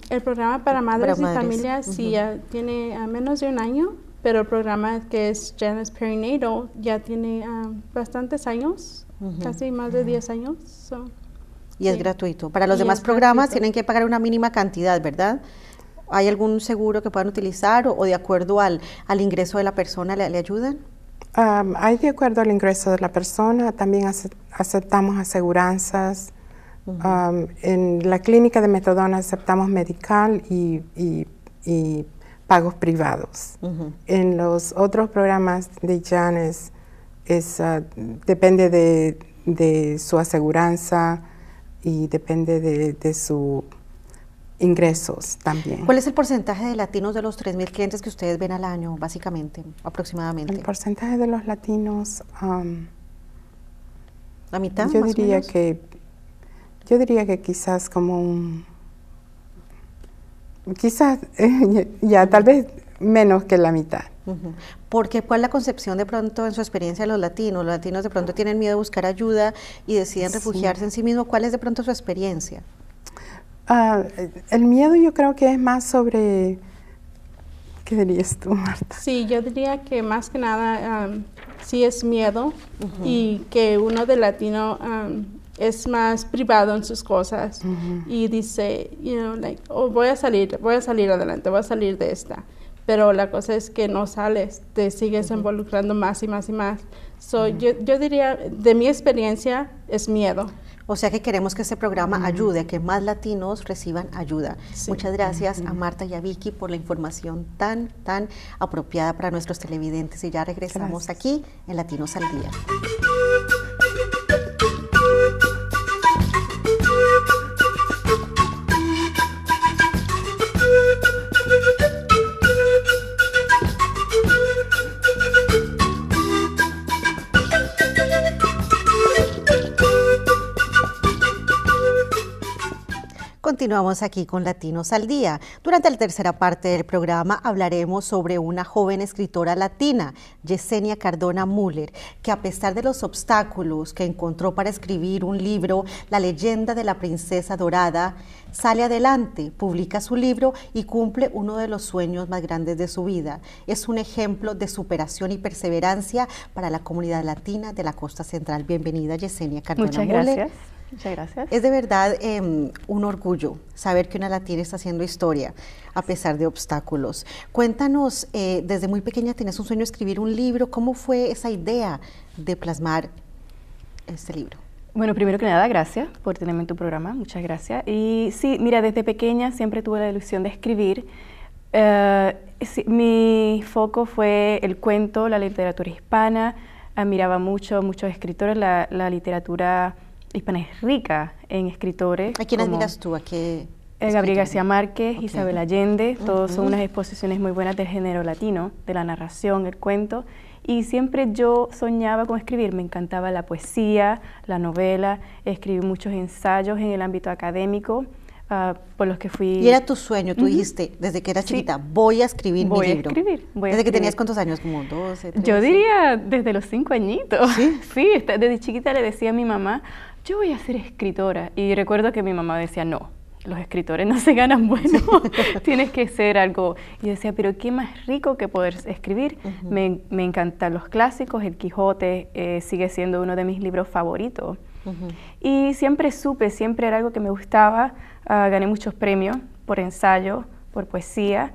el programa para madres y familias sí ya tiene ah, menos de un año, pero el programa que es Janus Perinatal ya tiene bastantes años, casi más de 10 años. y es gratuito. Para los demás programas tienen que pagar una mínima cantidad, ¿verdad? ¿Hay algún seguro que puedan utilizar o, de acuerdo al, al ingreso de la persona le ayudan? Um, hay de acuerdo al ingreso de la persona, también aceptamos aseguranzas. en la clínica de Metodona aceptamos medical y, pagos privados. En los otros programas de Jan ah, depende de, su aseguranza y depende de su ingresos también. ¿Cuál es el porcentaje de latinos de los 3.000 clientes que ustedes ven al año, básicamente, aproximadamente? El porcentaje de los latinos... Um, ¿La mitad? Yo diría que... Yo diría que quizás como un... Quizás, ya, tal vez menos que la mitad. Porque cuál es la concepción de pronto en su experiencia de los latinos, los latinos de pronto tienen miedo a buscar ayuda y deciden refugiarse en sí mismos, ¿cuál es de pronto su experiencia? Ah, el miedo yo creo que es más sobre, ¿qué dirías tú, Marta? Sí, yo diría que más que nada sí es miedo y que uno de latino es más privado en sus cosas y dice, you know, like, oh, voy a salir, voy a salir adelante, voy a salir de esta. Pero la cosa es que no sales, te sigues involucrando más y más y más. So, yo diría, de mi experiencia, es miedo. O sea que queremos que este programa ayude a que más latinos reciban ayuda. Muchas gracias a Marta y a Vicky por la información tan, tan apropiada para nuestros televidentes. Y ya regresamos aquí en Latinos al Día. Continuamos aquí con Latinos al Día. Durante la tercera parte del programa hablaremos sobre una joven escritora latina, Yesenia Cardona Müller, que a pesar de los obstáculos que encontró para escribir un libro, La leyenda de la princesa dorada, sale adelante, publica su libro y cumple uno de los sueños más grandes de su vida. Es un ejemplo de superación y perseverancia para la comunidad latina de la costa central. Bienvenida Yesenia Cardona Muchas gracias. Muchas gracias. Es de verdad em, un orgullo saber que una latina está haciendo historia a pesar de obstáculos. Cuéntanos, eh, desde muy pequeña tenías un sueño de escribir un libro. ¿Cómo fue esa idea de plasmar este libro? Bueno, primero que nada, gracias por tenerme en tu programa, muchas gracias. Y sí, mira, desde pequeña siempre tuve la ilusión de escribir. Eh, mi foco fue el cuento, la literatura hispana, admiraba ah, mucho, a muchos escritores, la, la literatura hispana es rica en escritores. ¿A quién admiras tú? ¿A qué? Eh, Gabriel García Márquez, Isabel Allende, todos son unas exposiciones muy buenas del género latino, de la narración, el cuento. Y siempre yo soñaba con escribir, me encantaba la poesía, la novela, escribí muchos ensayos en el ámbito académico. Ah, por los que fui... Y era tu sueño, tú dijiste, desde que eras chiquita, voy a escribir voy mi libro. A escribir, ¿Desde que tenías cuántos años? ¿Como 12? 13? Yo diría desde los cinco añitos. Sí. sí, desde chiquita le decía a mi mamá, yo voy a ser escritora. Y recuerdo que mi mamá decía, no, los escritores no se ganan bueno, tienes que ser algo. yo decía, pero qué más rico que poder escribir. me, me, encantan los clásicos, El Quijote eh, sigue siendo uno de mis libros favoritos. Y siempre supe, siempre era algo que me gustaba. Ah, gané muchos premios por ensayo, por poesía.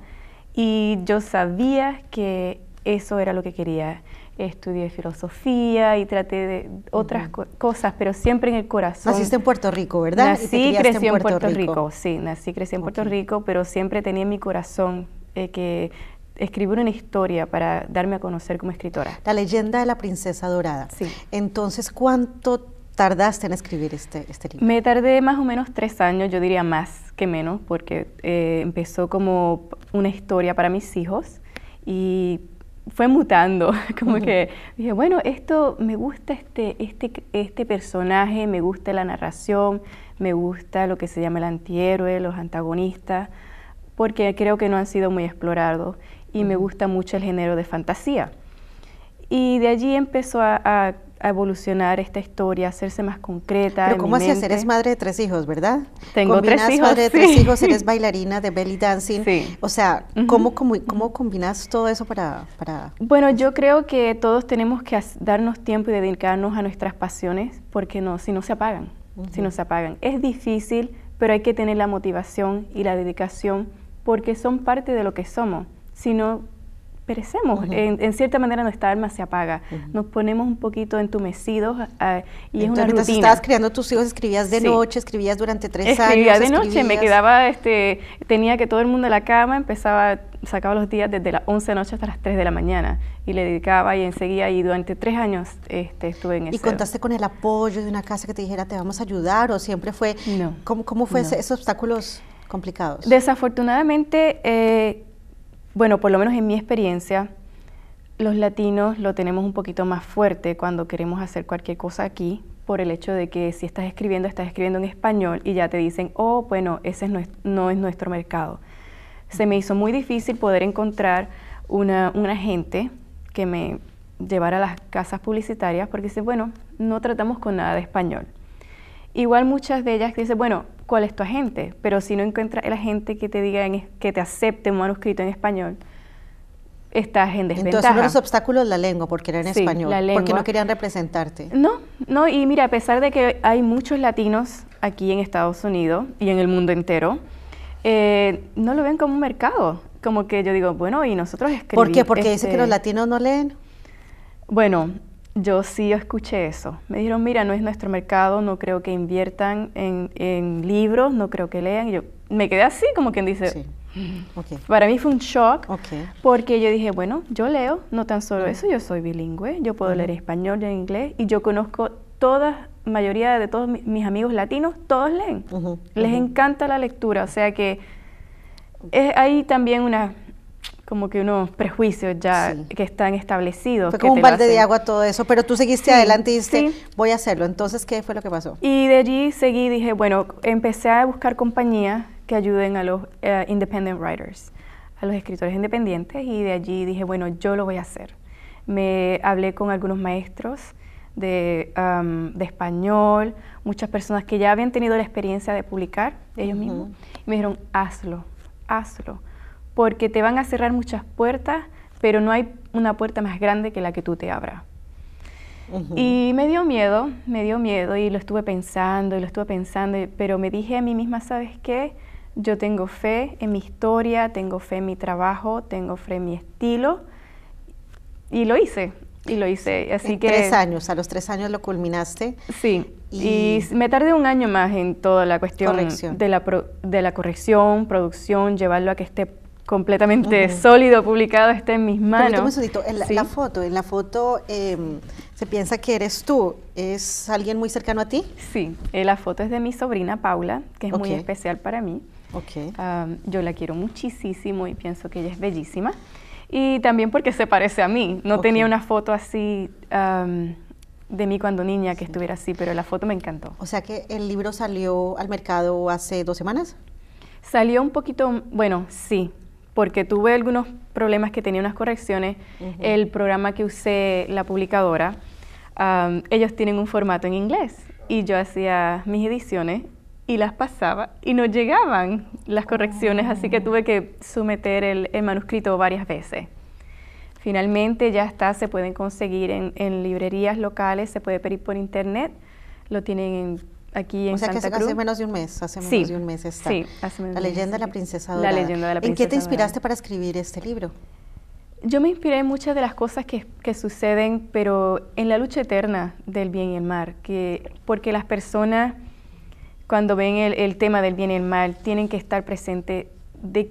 Y yo sabía que eso era lo que quería estudié filosofía y traté de otras cosas, pero siempre en el corazón. Naciste en Puerto Rico, ¿verdad? Nací y crecí en Puerto, Rico. sí, nací crecí en Puerto Rico, pero siempre tenía en mi corazón eh, que escribir una historia para darme a conocer como escritora. La leyenda de la princesa dorada. Sí. Entonces, ¿cuánto tardaste en escribir este, este libro? Me tardé más o menos tres años, yo diría más que menos, porque eh, empezó como una historia para mis hijos y fue mutando, como que dije, bueno, esto me gusta este, este, este personaje, me gusta la narración, me gusta lo que se llama el antihéroe, los antagonistas, porque creo que no han sido muy explorados y me gusta mucho el género de fantasía. Y de allí empezó a evolucionar esta historia, hacerse más concreta. Pero ¿cómo hacías? Eres madre de tres hijos, ¿verdad? Tengo combinas hijos. madre de tres hijos, eres bailarina de belly dancing. O sea, ¿cómo, cómo, combinas todo eso para, Bueno, yo creo que todos tenemos que darnos tiempo y dedicarnos a nuestras pasiones, porque no, si no se apagan, si no se apagan. Es difícil, pero hay que tener la motivación y la dedicación, porque son parte de lo que somos. Si no perecemos. en, cierta manera nuestra alma se apaga. Nos ponemos un poquito entumecidos ah, y es una rutina. estabas criando tus hijos, escribías de noche, escribías durante tres Escribía años. de noche, me quedaba, este, tenía que todo el mundo en la cama, empezaba, sacaba los días desde las 11 de la noche hasta las 3 de la mañana y le dedicaba y enseguida y durante tres años este, estuve en eso. ¿Y contaste con el apoyo de una casa que te dijera te vamos a ayudar o siempre fue? No. ¿Cómo, cómo fue esos obstáculos complicados? Desafortunadamente... Eh, bueno, por lo menos en mi experiencia, los latinos lo tenemos un poquito más fuerte cuando queremos hacer cualquier cosa aquí, por el hecho de que si estás escribiendo, estás escribiendo en español y ya te dicen, oh, bueno, ese no es nuestro mercado. Se me hizo muy difícil poder encontrar una, un agente que me llevara a las casas publicitarias porque dice, bueno, no tratamos con nada de español. Igual muchas de ellas dicen, bueno, cuál es tu agente, pero si no encuentras el agente que te diga que te acepte un manuscrito en español, estás en desventaja. Entonces, uno de los obstáculos la lengua, porque era en español, porque no querían representarte. No, no, y mira, a pesar de que hay muchos latinos aquí en Estados Unidos y en el mundo entero, eh, no lo ven como un mercado. Como que yo digo, bueno, y nosotros escribimos. ¿Por qué? Porque dicen que los este latinos no leen. Bueno, yo sí escuché eso. Me dijeron, mira, no es nuestro mercado, no creo que inviertan en, libros, no creo que lean. Y yo me quedé así, como quien dice. Para mí fue un shock, porque yo dije, bueno, yo leo, no tan solo eso, yo soy bilingüe, yo puedo leer español, y inglés, y yo conozco toda, mayoría de todos mis amigos latinos, todos leen. Les encanta la lectura, o sea que es, eh, hay también una como que unos prejuicios ya que están establecidos. Fue como un balde de agua todo eso, pero tú seguiste adelante y dijiste, voy a hacerlo. Entonces, ¿qué fue lo que pasó? Y de allí seguí, dije, bueno, empecé a buscar compañías que ayuden a los eh, independent writers, a los escritores independientes, y de allí dije, bueno, yo lo voy a hacer. Me hablé con algunos maestros de, de español, muchas personas que ya habían tenido la experiencia de publicar ellos mismos, y me dijeron, hazlo, hazlo porque te van a cerrar muchas puertas, pero no hay una puerta más grande que la que tú te abras. Y me dio miedo, me dio miedo y lo estuve pensando y lo estuve pensando, pero me dije a mí misma, ¿sabes qué? Yo tengo fe en mi historia, tengo fe en mi trabajo, tengo fe en mi estilo y lo hice. Y lo hice, así que... Tres años, a los tres años lo culminaste. Sí, y, me tardé un año más en toda la cuestión de la, de la corrección, producción, llevarlo a que esté completamente sólido publicado está en mis manos. Un segundito, en la, la, foto, en la foto em, se piensa que eres tú, ¿es alguien muy cercano a ti? Sí, eh, la foto es de mi sobrina Paula, que es muy especial para mí. Okay. yo la quiero muchísimo y pienso que ella es bellísima. Y también porque se parece a mí. No tenía una foto así de mí cuando niña que estuviera así, pero la foto me encantó. O sea que el libro salió al mercado hace dos semanas. Salió un poquito, bueno, sí, porque tuve algunos problemas que tenía unas correcciones. El programa que usé, la publicadora, ellos tienen un formato en inglés y yo hacía mis ediciones y las pasaba y no llegaban las correcciones, así que tuve que someter el, manuscrito varias veces. Finalmente ya está, se pueden conseguir en, en librerías locales, se puede pedir por internet, lo tienen en aquí en o sea que hace, menos de un mes, hace menos de un mes está. Sí, hace menos La leyenda de la princesa de la princesa ¿En qué te inspiraste para escribir este libro? Yo me inspiré en muchas de las cosas que, suceden, pero en la lucha eterna del bien y el mal, que, porque las personas cuando ven el, el tema del bien y el mal tienen que estar presentes de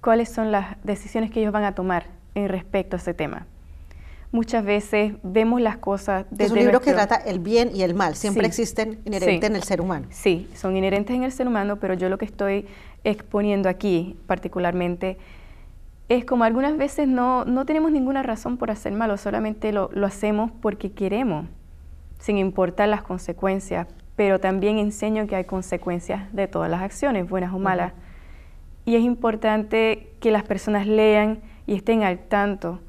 cuáles son las decisiones que ellos van a tomar en respecto a ese tema muchas veces vemos las cosas desde... Es un libro que trata el bien y el mal, siempre existen inherentes en el ser humano. Sí, son inherentes en el ser humano, pero yo lo que estoy exponiendo aquí particularmente es como algunas veces no, no tenemos ninguna razón por hacer malo, solamente lo, hacemos porque queremos, sin importar las consecuencias, pero también enseño que hay consecuencias de todas las acciones, buenas o malas. Y es importante que las personas lean y estén al tanto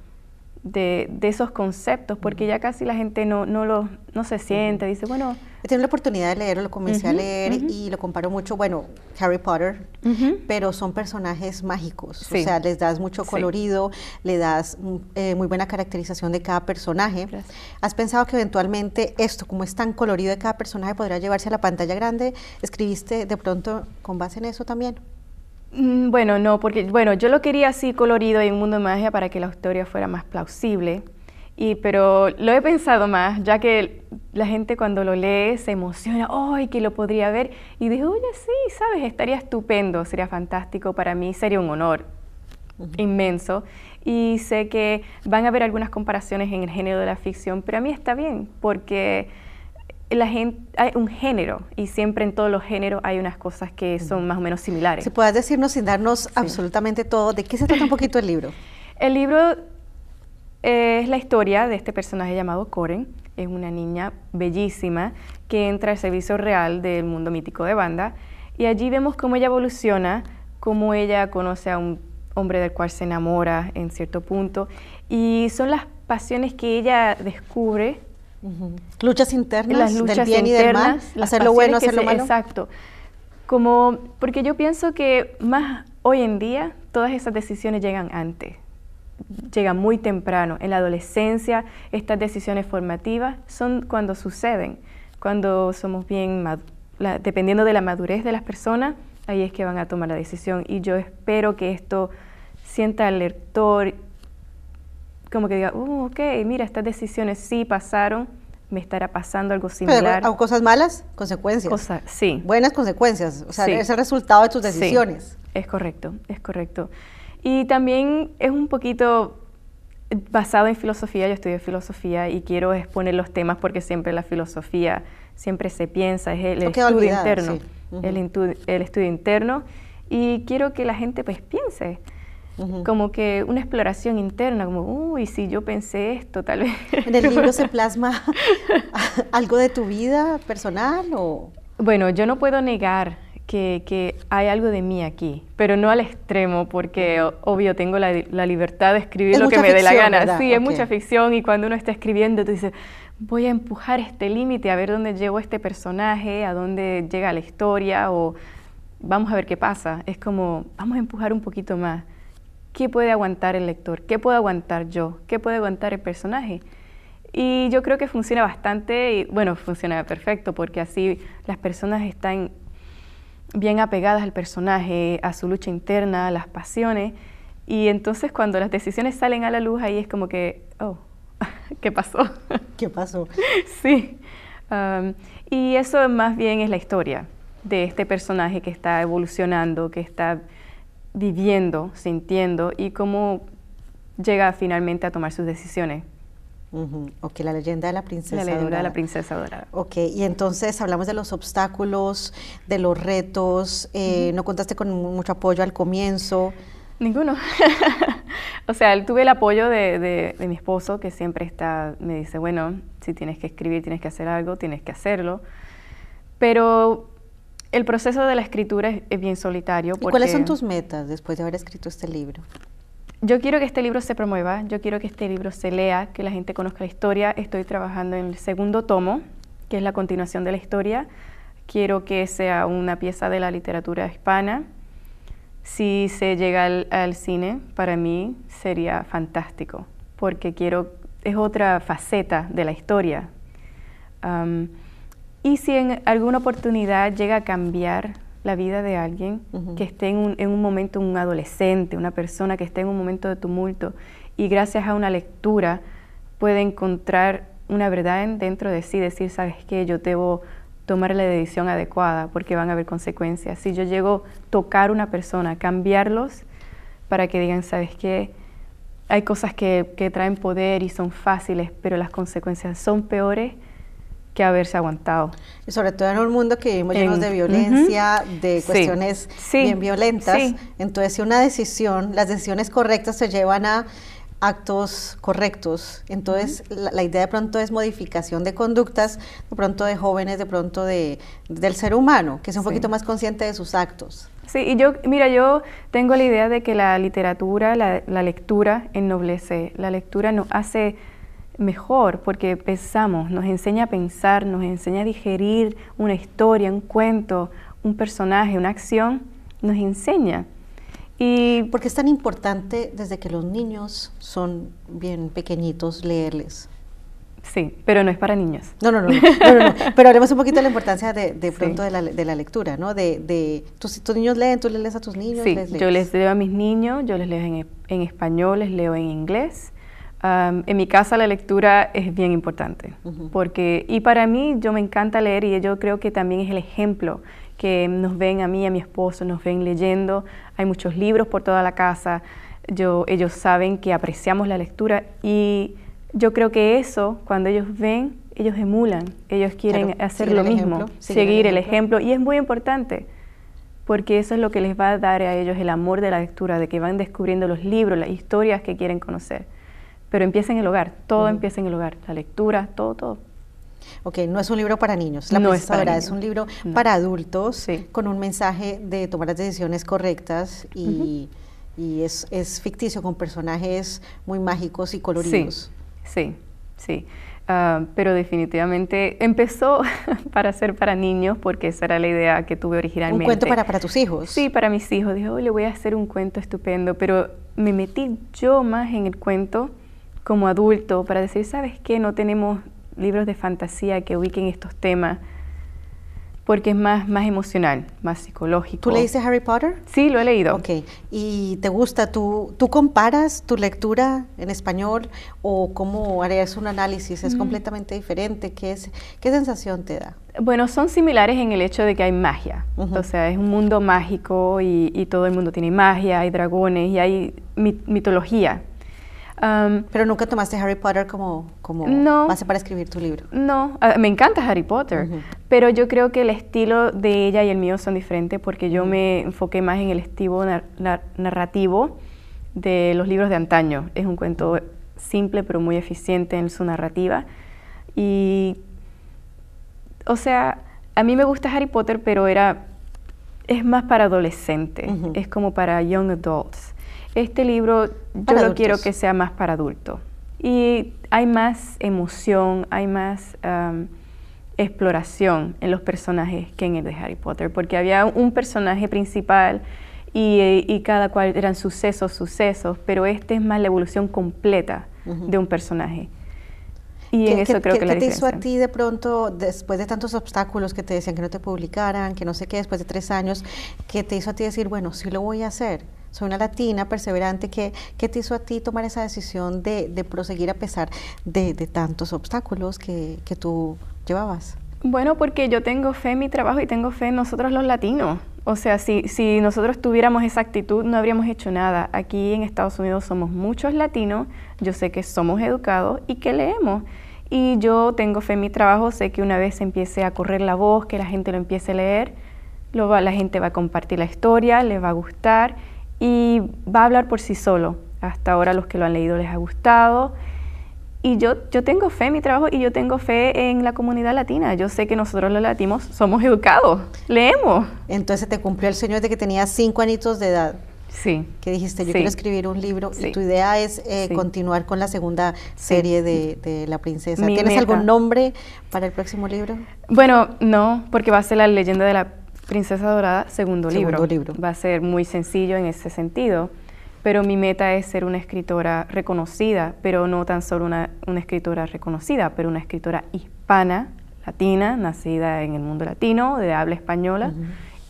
de, esos conceptos, porque ya casi la gente no, no, lo, no se siente, dice, bueno... He tenido la oportunidad de leerlo, lo comencé a leer y lo comparo mucho, bueno, Harry Potter, pero son personajes mágicos, o sea, les das mucho colorido, le das mm, eh, muy buena caracterización de cada personaje. ¿Has pensado que eventualmente esto, como es tan colorido de cada personaje, podrá llevarse a la pantalla grande? ¿Escribiste de pronto con base en eso también? Mm, bueno, no, porque bueno, yo lo quería así colorido y un mundo de magia para que la historia fuera más plausible. Y, pero lo he pensado más, ya que la gente cuando lo lee se emociona, ¡ay, que lo podría ver! Y dije, oye, sí, sabes, estaría estupendo, sería fantástico para mí, sería un honor inmenso. Y sé que van a haber algunas comparaciones en el género de la ficción, pero a mí está bien, porque la gente, hay un género y siempre en todos los géneros hay unas cosas que son más o menos similares. Si puedas decirnos sin darnos absolutamente todo, ¿de qué se trata un poquito el libro? el libro es la historia de este personaje llamado Coren. Es una niña bellísima que entra al servicio real del mundo mítico de banda y allí vemos cómo ella evoluciona, cómo ella conoce a un hombre del cual se enamora en cierto punto y son las pasiones que ella descubre Luchas internas, las luchas del bien y del mal, hacer lo bueno, hacer lo malo. Exacto. Como, porque yo pienso que más hoy en día todas esas decisiones llegan antes, llegan muy temprano. En la adolescencia estas decisiones formativas son cuando suceden, cuando somos bien, dependiendo de la madurez de las personas, ahí es que van a tomar la decisión. Y yo espero que esto sienta al lector como que diga, uh, ok, mira, estas decisiones sí pasaron, me estará pasando algo similar. cosas malas, consecuencias. Cosas, sí. Buenas consecuencias, o sea, es el resultado de tus decisiones. Sí. Es correcto, es correcto. Y también es un poquito basado en filosofía, yo estudié filosofía y quiero exponer los temas porque siempre la filosofía, siempre se piensa, es el, estudio interno, el, estudio interno y quiero que la gente pues piense, como que una exploración interna, como, uy, si yo pensé esto, tal vez. ¿En el libro se plasma algo de tu vida personal o...? Bueno, yo no puedo negar que, que, hay algo de mí aquí, pero no al extremo, porque obvio tengo la, libertad de escribir lo que me dé la gana. Sí, es mucha ficción y cuando uno está escribiendo, tú dices, voy a empujar este límite, a ver dónde llego este personaje, a dónde llega la historia, o vamos a ver qué pasa. Es como, vamos a empujar un poquito más qué puede aguantar el lector, qué puedo aguantar yo, qué puede aguantar el personaje. Y yo creo que funciona bastante, y, bueno, funciona perfecto, porque así las personas están bien apegadas al personaje, a su lucha interna, a las pasiones. Y entonces cuando las decisiones salen a la luz, ahí es como que, oh, ¿qué pasó? ¿Qué pasó? sí. Um, y eso más bien es la historia de este personaje que está evolucionando, que está viviendo, sintiendo y cómo llega finalmente a tomar sus decisiones. Ok, la leyenda de la princesa. La leyenda de la princesa dorada. Ok, y entonces hablamos de los obstáculos, de los retos, eh, no contaste con mucho apoyo al comienzo. Ninguno. o sea, tuve el apoyo de, de, mi esposo que siempre está, me dice, bueno, si tienes que escribir, tienes que hacer algo, tienes que hacerlo. Pero el proceso de la escritura es, bien solitario. ¿Y ¿Cuáles son tus metas después de haber escrito este libro? Yo quiero que este libro se promueva, yo quiero que este libro se lea, que la gente conozca la historia. Estoy trabajando en el segundo tomo, que es la continuación de la historia. Quiero que sea una pieza de la literatura hispana. Si se llega al, cine, para mí sería fantástico, porque quiero, es otra faceta de la historia. Y si en alguna oportunidad llega a cambiar la vida de alguien que esté en un, momento, un adolescente, una persona que esté en un momento de tumulto y gracias a una lectura puede encontrar una verdad dentro de sí, decir, sabes qué, yo debo tomar la decisión adecuada porque van a haber consecuencias. Si yo llego a tocar una persona, cambiarlos para que digan, sabes qué, hay cosas que, que traen poder y son fáciles, pero las consecuencias son peores que haberse aguantado. Y sobre todo en un mundo que vivimos llenos de violencia, de cuestiones bien violentas. Entonces, si una decisión, las decisiones correctas se llevan a actos correctos. Entonces, la, idea de pronto es modificación de conductas, de pronto de jóvenes, de pronto de, del ser humano, que es un poquito más consciente de sus actos. Sí, y yo, mira, yo tengo la idea de que la literatura, la, lectura ennoblece, la lectura no hace mejor porque pensamos, nos enseña a pensar, nos enseña a digerir una historia, un cuento, un personaje, una acción, nos enseña. Y porque es tan importante desde que los niños son bien pequeñitos leerles. Sí, pero no es para niños. No, no, no. no, Pero hablemos un poquito de la importancia de, pronto de, la, lectura, ¿no? De, tus, niños leen, tú les lees a tus niños. Sí, yo les leo a mis niños, yo les leo en, en español, les leo en inglés en mi casa la lectura es bien importante, porque, y para mí yo me encanta leer y yo creo que también es el ejemplo que nos ven a mí, a mi esposo, nos ven leyendo, hay muchos libros por toda la casa, yo, ellos saben que apreciamos la lectura y yo creo que eso, cuando ellos ven, ellos emulan, ellos quieren hacer lo mismo, seguir el ejemplo y es muy importante porque eso es lo que les va a dar a ellos el amor de la lectura, de que van descubriendo los libros, las historias que quieren conocer pero empieza en el hogar, todo empieza en el hogar, la lectura, todo, todo. Ok, no es un libro para niños, la no es, para es un libro para adultos sí. con un mensaje de tomar las decisiones correctas y, y es, es, ficticio, con personajes muy mágicos y coloridos. Sí, sí, sí. Ah, pero definitivamente empezó para ser para niños porque esa era la idea que tuve originalmente. ¿Un cuento para, para tus hijos? Sí, para mis hijos. Dije, hoy le voy a hacer un cuento estupendo, pero me metí yo más en el cuento como adulto para decir, ¿sabes qué? No tenemos libros de fantasía que ubiquen estos temas porque es más, más emocional, más psicológico. ¿Tú leíste Harry Potter? Sí, lo he leído. Ok, ¿y te gusta? ¿Tú, tú comparas tu lectura en español o cómo harías un análisis? ¿Es mm. completamente diferente? ¿Qué, ¿Qué sensación te da? Bueno, son similares en el hecho de que hay magia, o sea, es un mundo mágico y, todo el mundo tiene magia, hay dragones y hay mitología pero nunca tomaste Harry Potter como, como base para escribir tu libro. No, ah, me encanta Harry Potter, pero yo creo que el estilo de ella y el mío son diferentes porque yo me enfoqué más en el estilo narrativo de los libros de antaño. Es un cuento simple pero muy eficiente en su narrativa. Y, o sea, a mí me gusta Harry Potter, pero era, es más para adolescentes, es como para young adults. Este libro yo lo quiero que sea más para adulto. Y hay más emoción, hay más exploración en los personajes que en el de Harry Potter, porque había un personaje principal y, cada cual eran sucesos, sucesos, pero este es más la evolución completa de un personaje. Y en eso creo que, ¿Qué te hizo a ti de pronto, después de tantos obstáculos que te decían que no te publicaran, que no sé qué, después de tres años, qué te hizo a ti decir, bueno, sí lo voy a hacer? soy una latina perseverante, ¿qué, te hizo a ti tomar esa decisión de, de proseguir a pesar de, de tantos obstáculos que, que, tú llevabas? Bueno, porque yo tengo fe en mi trabajo y tengo fe en nosotros los latinos. O sea, si, si nosotros tuviéramos esa actitud, no habríamos hecho nada. Aquí en Estados Unidos somos muchos latinos, yo sé que somos educados y que leemos. Y yo tengo fe en mi trabajo, sé que una vez empiece a correr la voz, que la gente lo empiece a leer, lo la gente va a compartir la historia, le va a gustar y va a hablar por sí solo. Hasta ahora los que lo han leído les ha gustado. Y yo, yo tengo fe en mi trabajo y yo tengo fe en la comunidad latina. Yo sé que nosotros los latinos somos educados, leemos. Entonces te cumplió el sueño de que tenías cinco anitos de edad. Sí. Que dijiste, yo quiero escribir un libro y tu idea es eh, continuar con la segunda serie de, La Princesa. ¿Tienes algún nombre para el próximo libro? Bueno, no, porque va a ser la leyenda de la Princesa Dorada, segundo, libro. Va a ser muy sencillo en ese sentido, pero mi meta es ser una escritora reconocida, pero no tan solo una, escritora reconocida, pero una escritora hispana, latina, nacida en el mundo latino, de habla española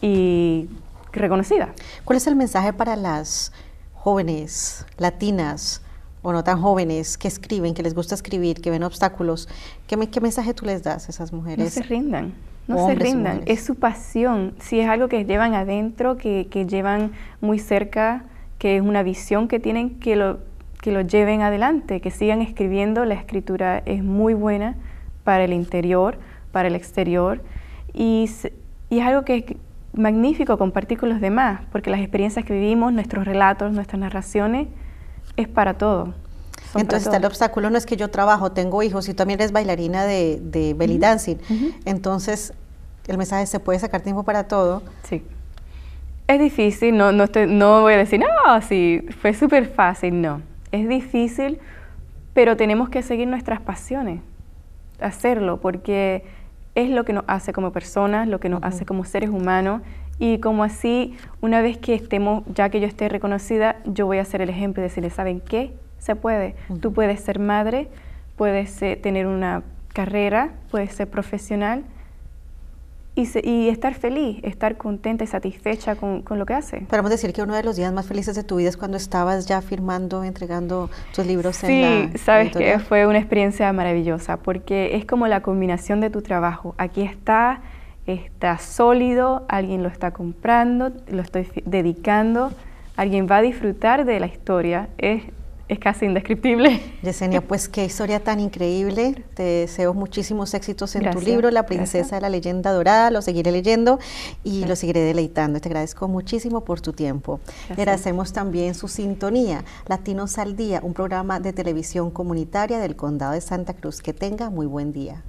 y reconocida. ¿Cuál es el mensaje para las jóvenes latinas o no tan jóvenes que escriben, que les gusta escribir, que ven obstáculos? ¿Qué, qué mensaje tú les das a esas mujeres? No se rindan no se rindan, es su pasión, si es algo que llevan adentro, que, llevan muy cerca, que es una visión que tienen, que lo, que lleven adelante, que sigan escribiendo, la escritura es muy buena para el interior, para el exterior, y, y es algo que es magnífico compartir con los demás, porque las experiencias que vivimos, nuestros relatos, nuestras narraciones, es para todo. Entonces está el obstáculo, no es que yo trabajo, tengo hijos, y también eres bailarina de, belly dancing. Entonces, el mensaje se puede sacar tiempo para todo. Sí. Es difícil, no, no, voy a decir, no, sí, fue súper fácil, no. Es difícil, pero tenemos que seguir nuestras pasiones, hacerlo, porque es lo que nos hace como personas, lo que nos hace como seres humanos y como así, una vez que estemos, ya que yo esté reconocida, yo voy a ser el ejemplo y decirles, ¿saben qué? se puede. Tú puedes ser madre, puedes eh, tener una carrera, puedes ser profesional y, estar feliz, estar contenta y satisfecha con, lo que hace. Podemos decir que uno de los días más felices de tu vida es cuando estabas ya firmando, entregando tus libros en la Sí, sabes que fue una experiencia maravillosa porque es como la combinación de tu trabajo. Aquí está, está sólido, alguien lo está comprando, lo estoy dedicando, alguien va a disfrutar de la historia. Es es casi indescriptible. Yesenia, pues qué historia tan increíble. Te deseo muchísimos éxitos en tu libro, La princesa de la leyenda dorada. Lo seguiré leyendo y lo seguiré deleitando. Te agradezco muchísimo por tu tiempo. Te agradecemos también su sintonía. Latinos al Día, un programa de televisión comunitaria del Condado de Santa Cruz. Que tenga muy buen día.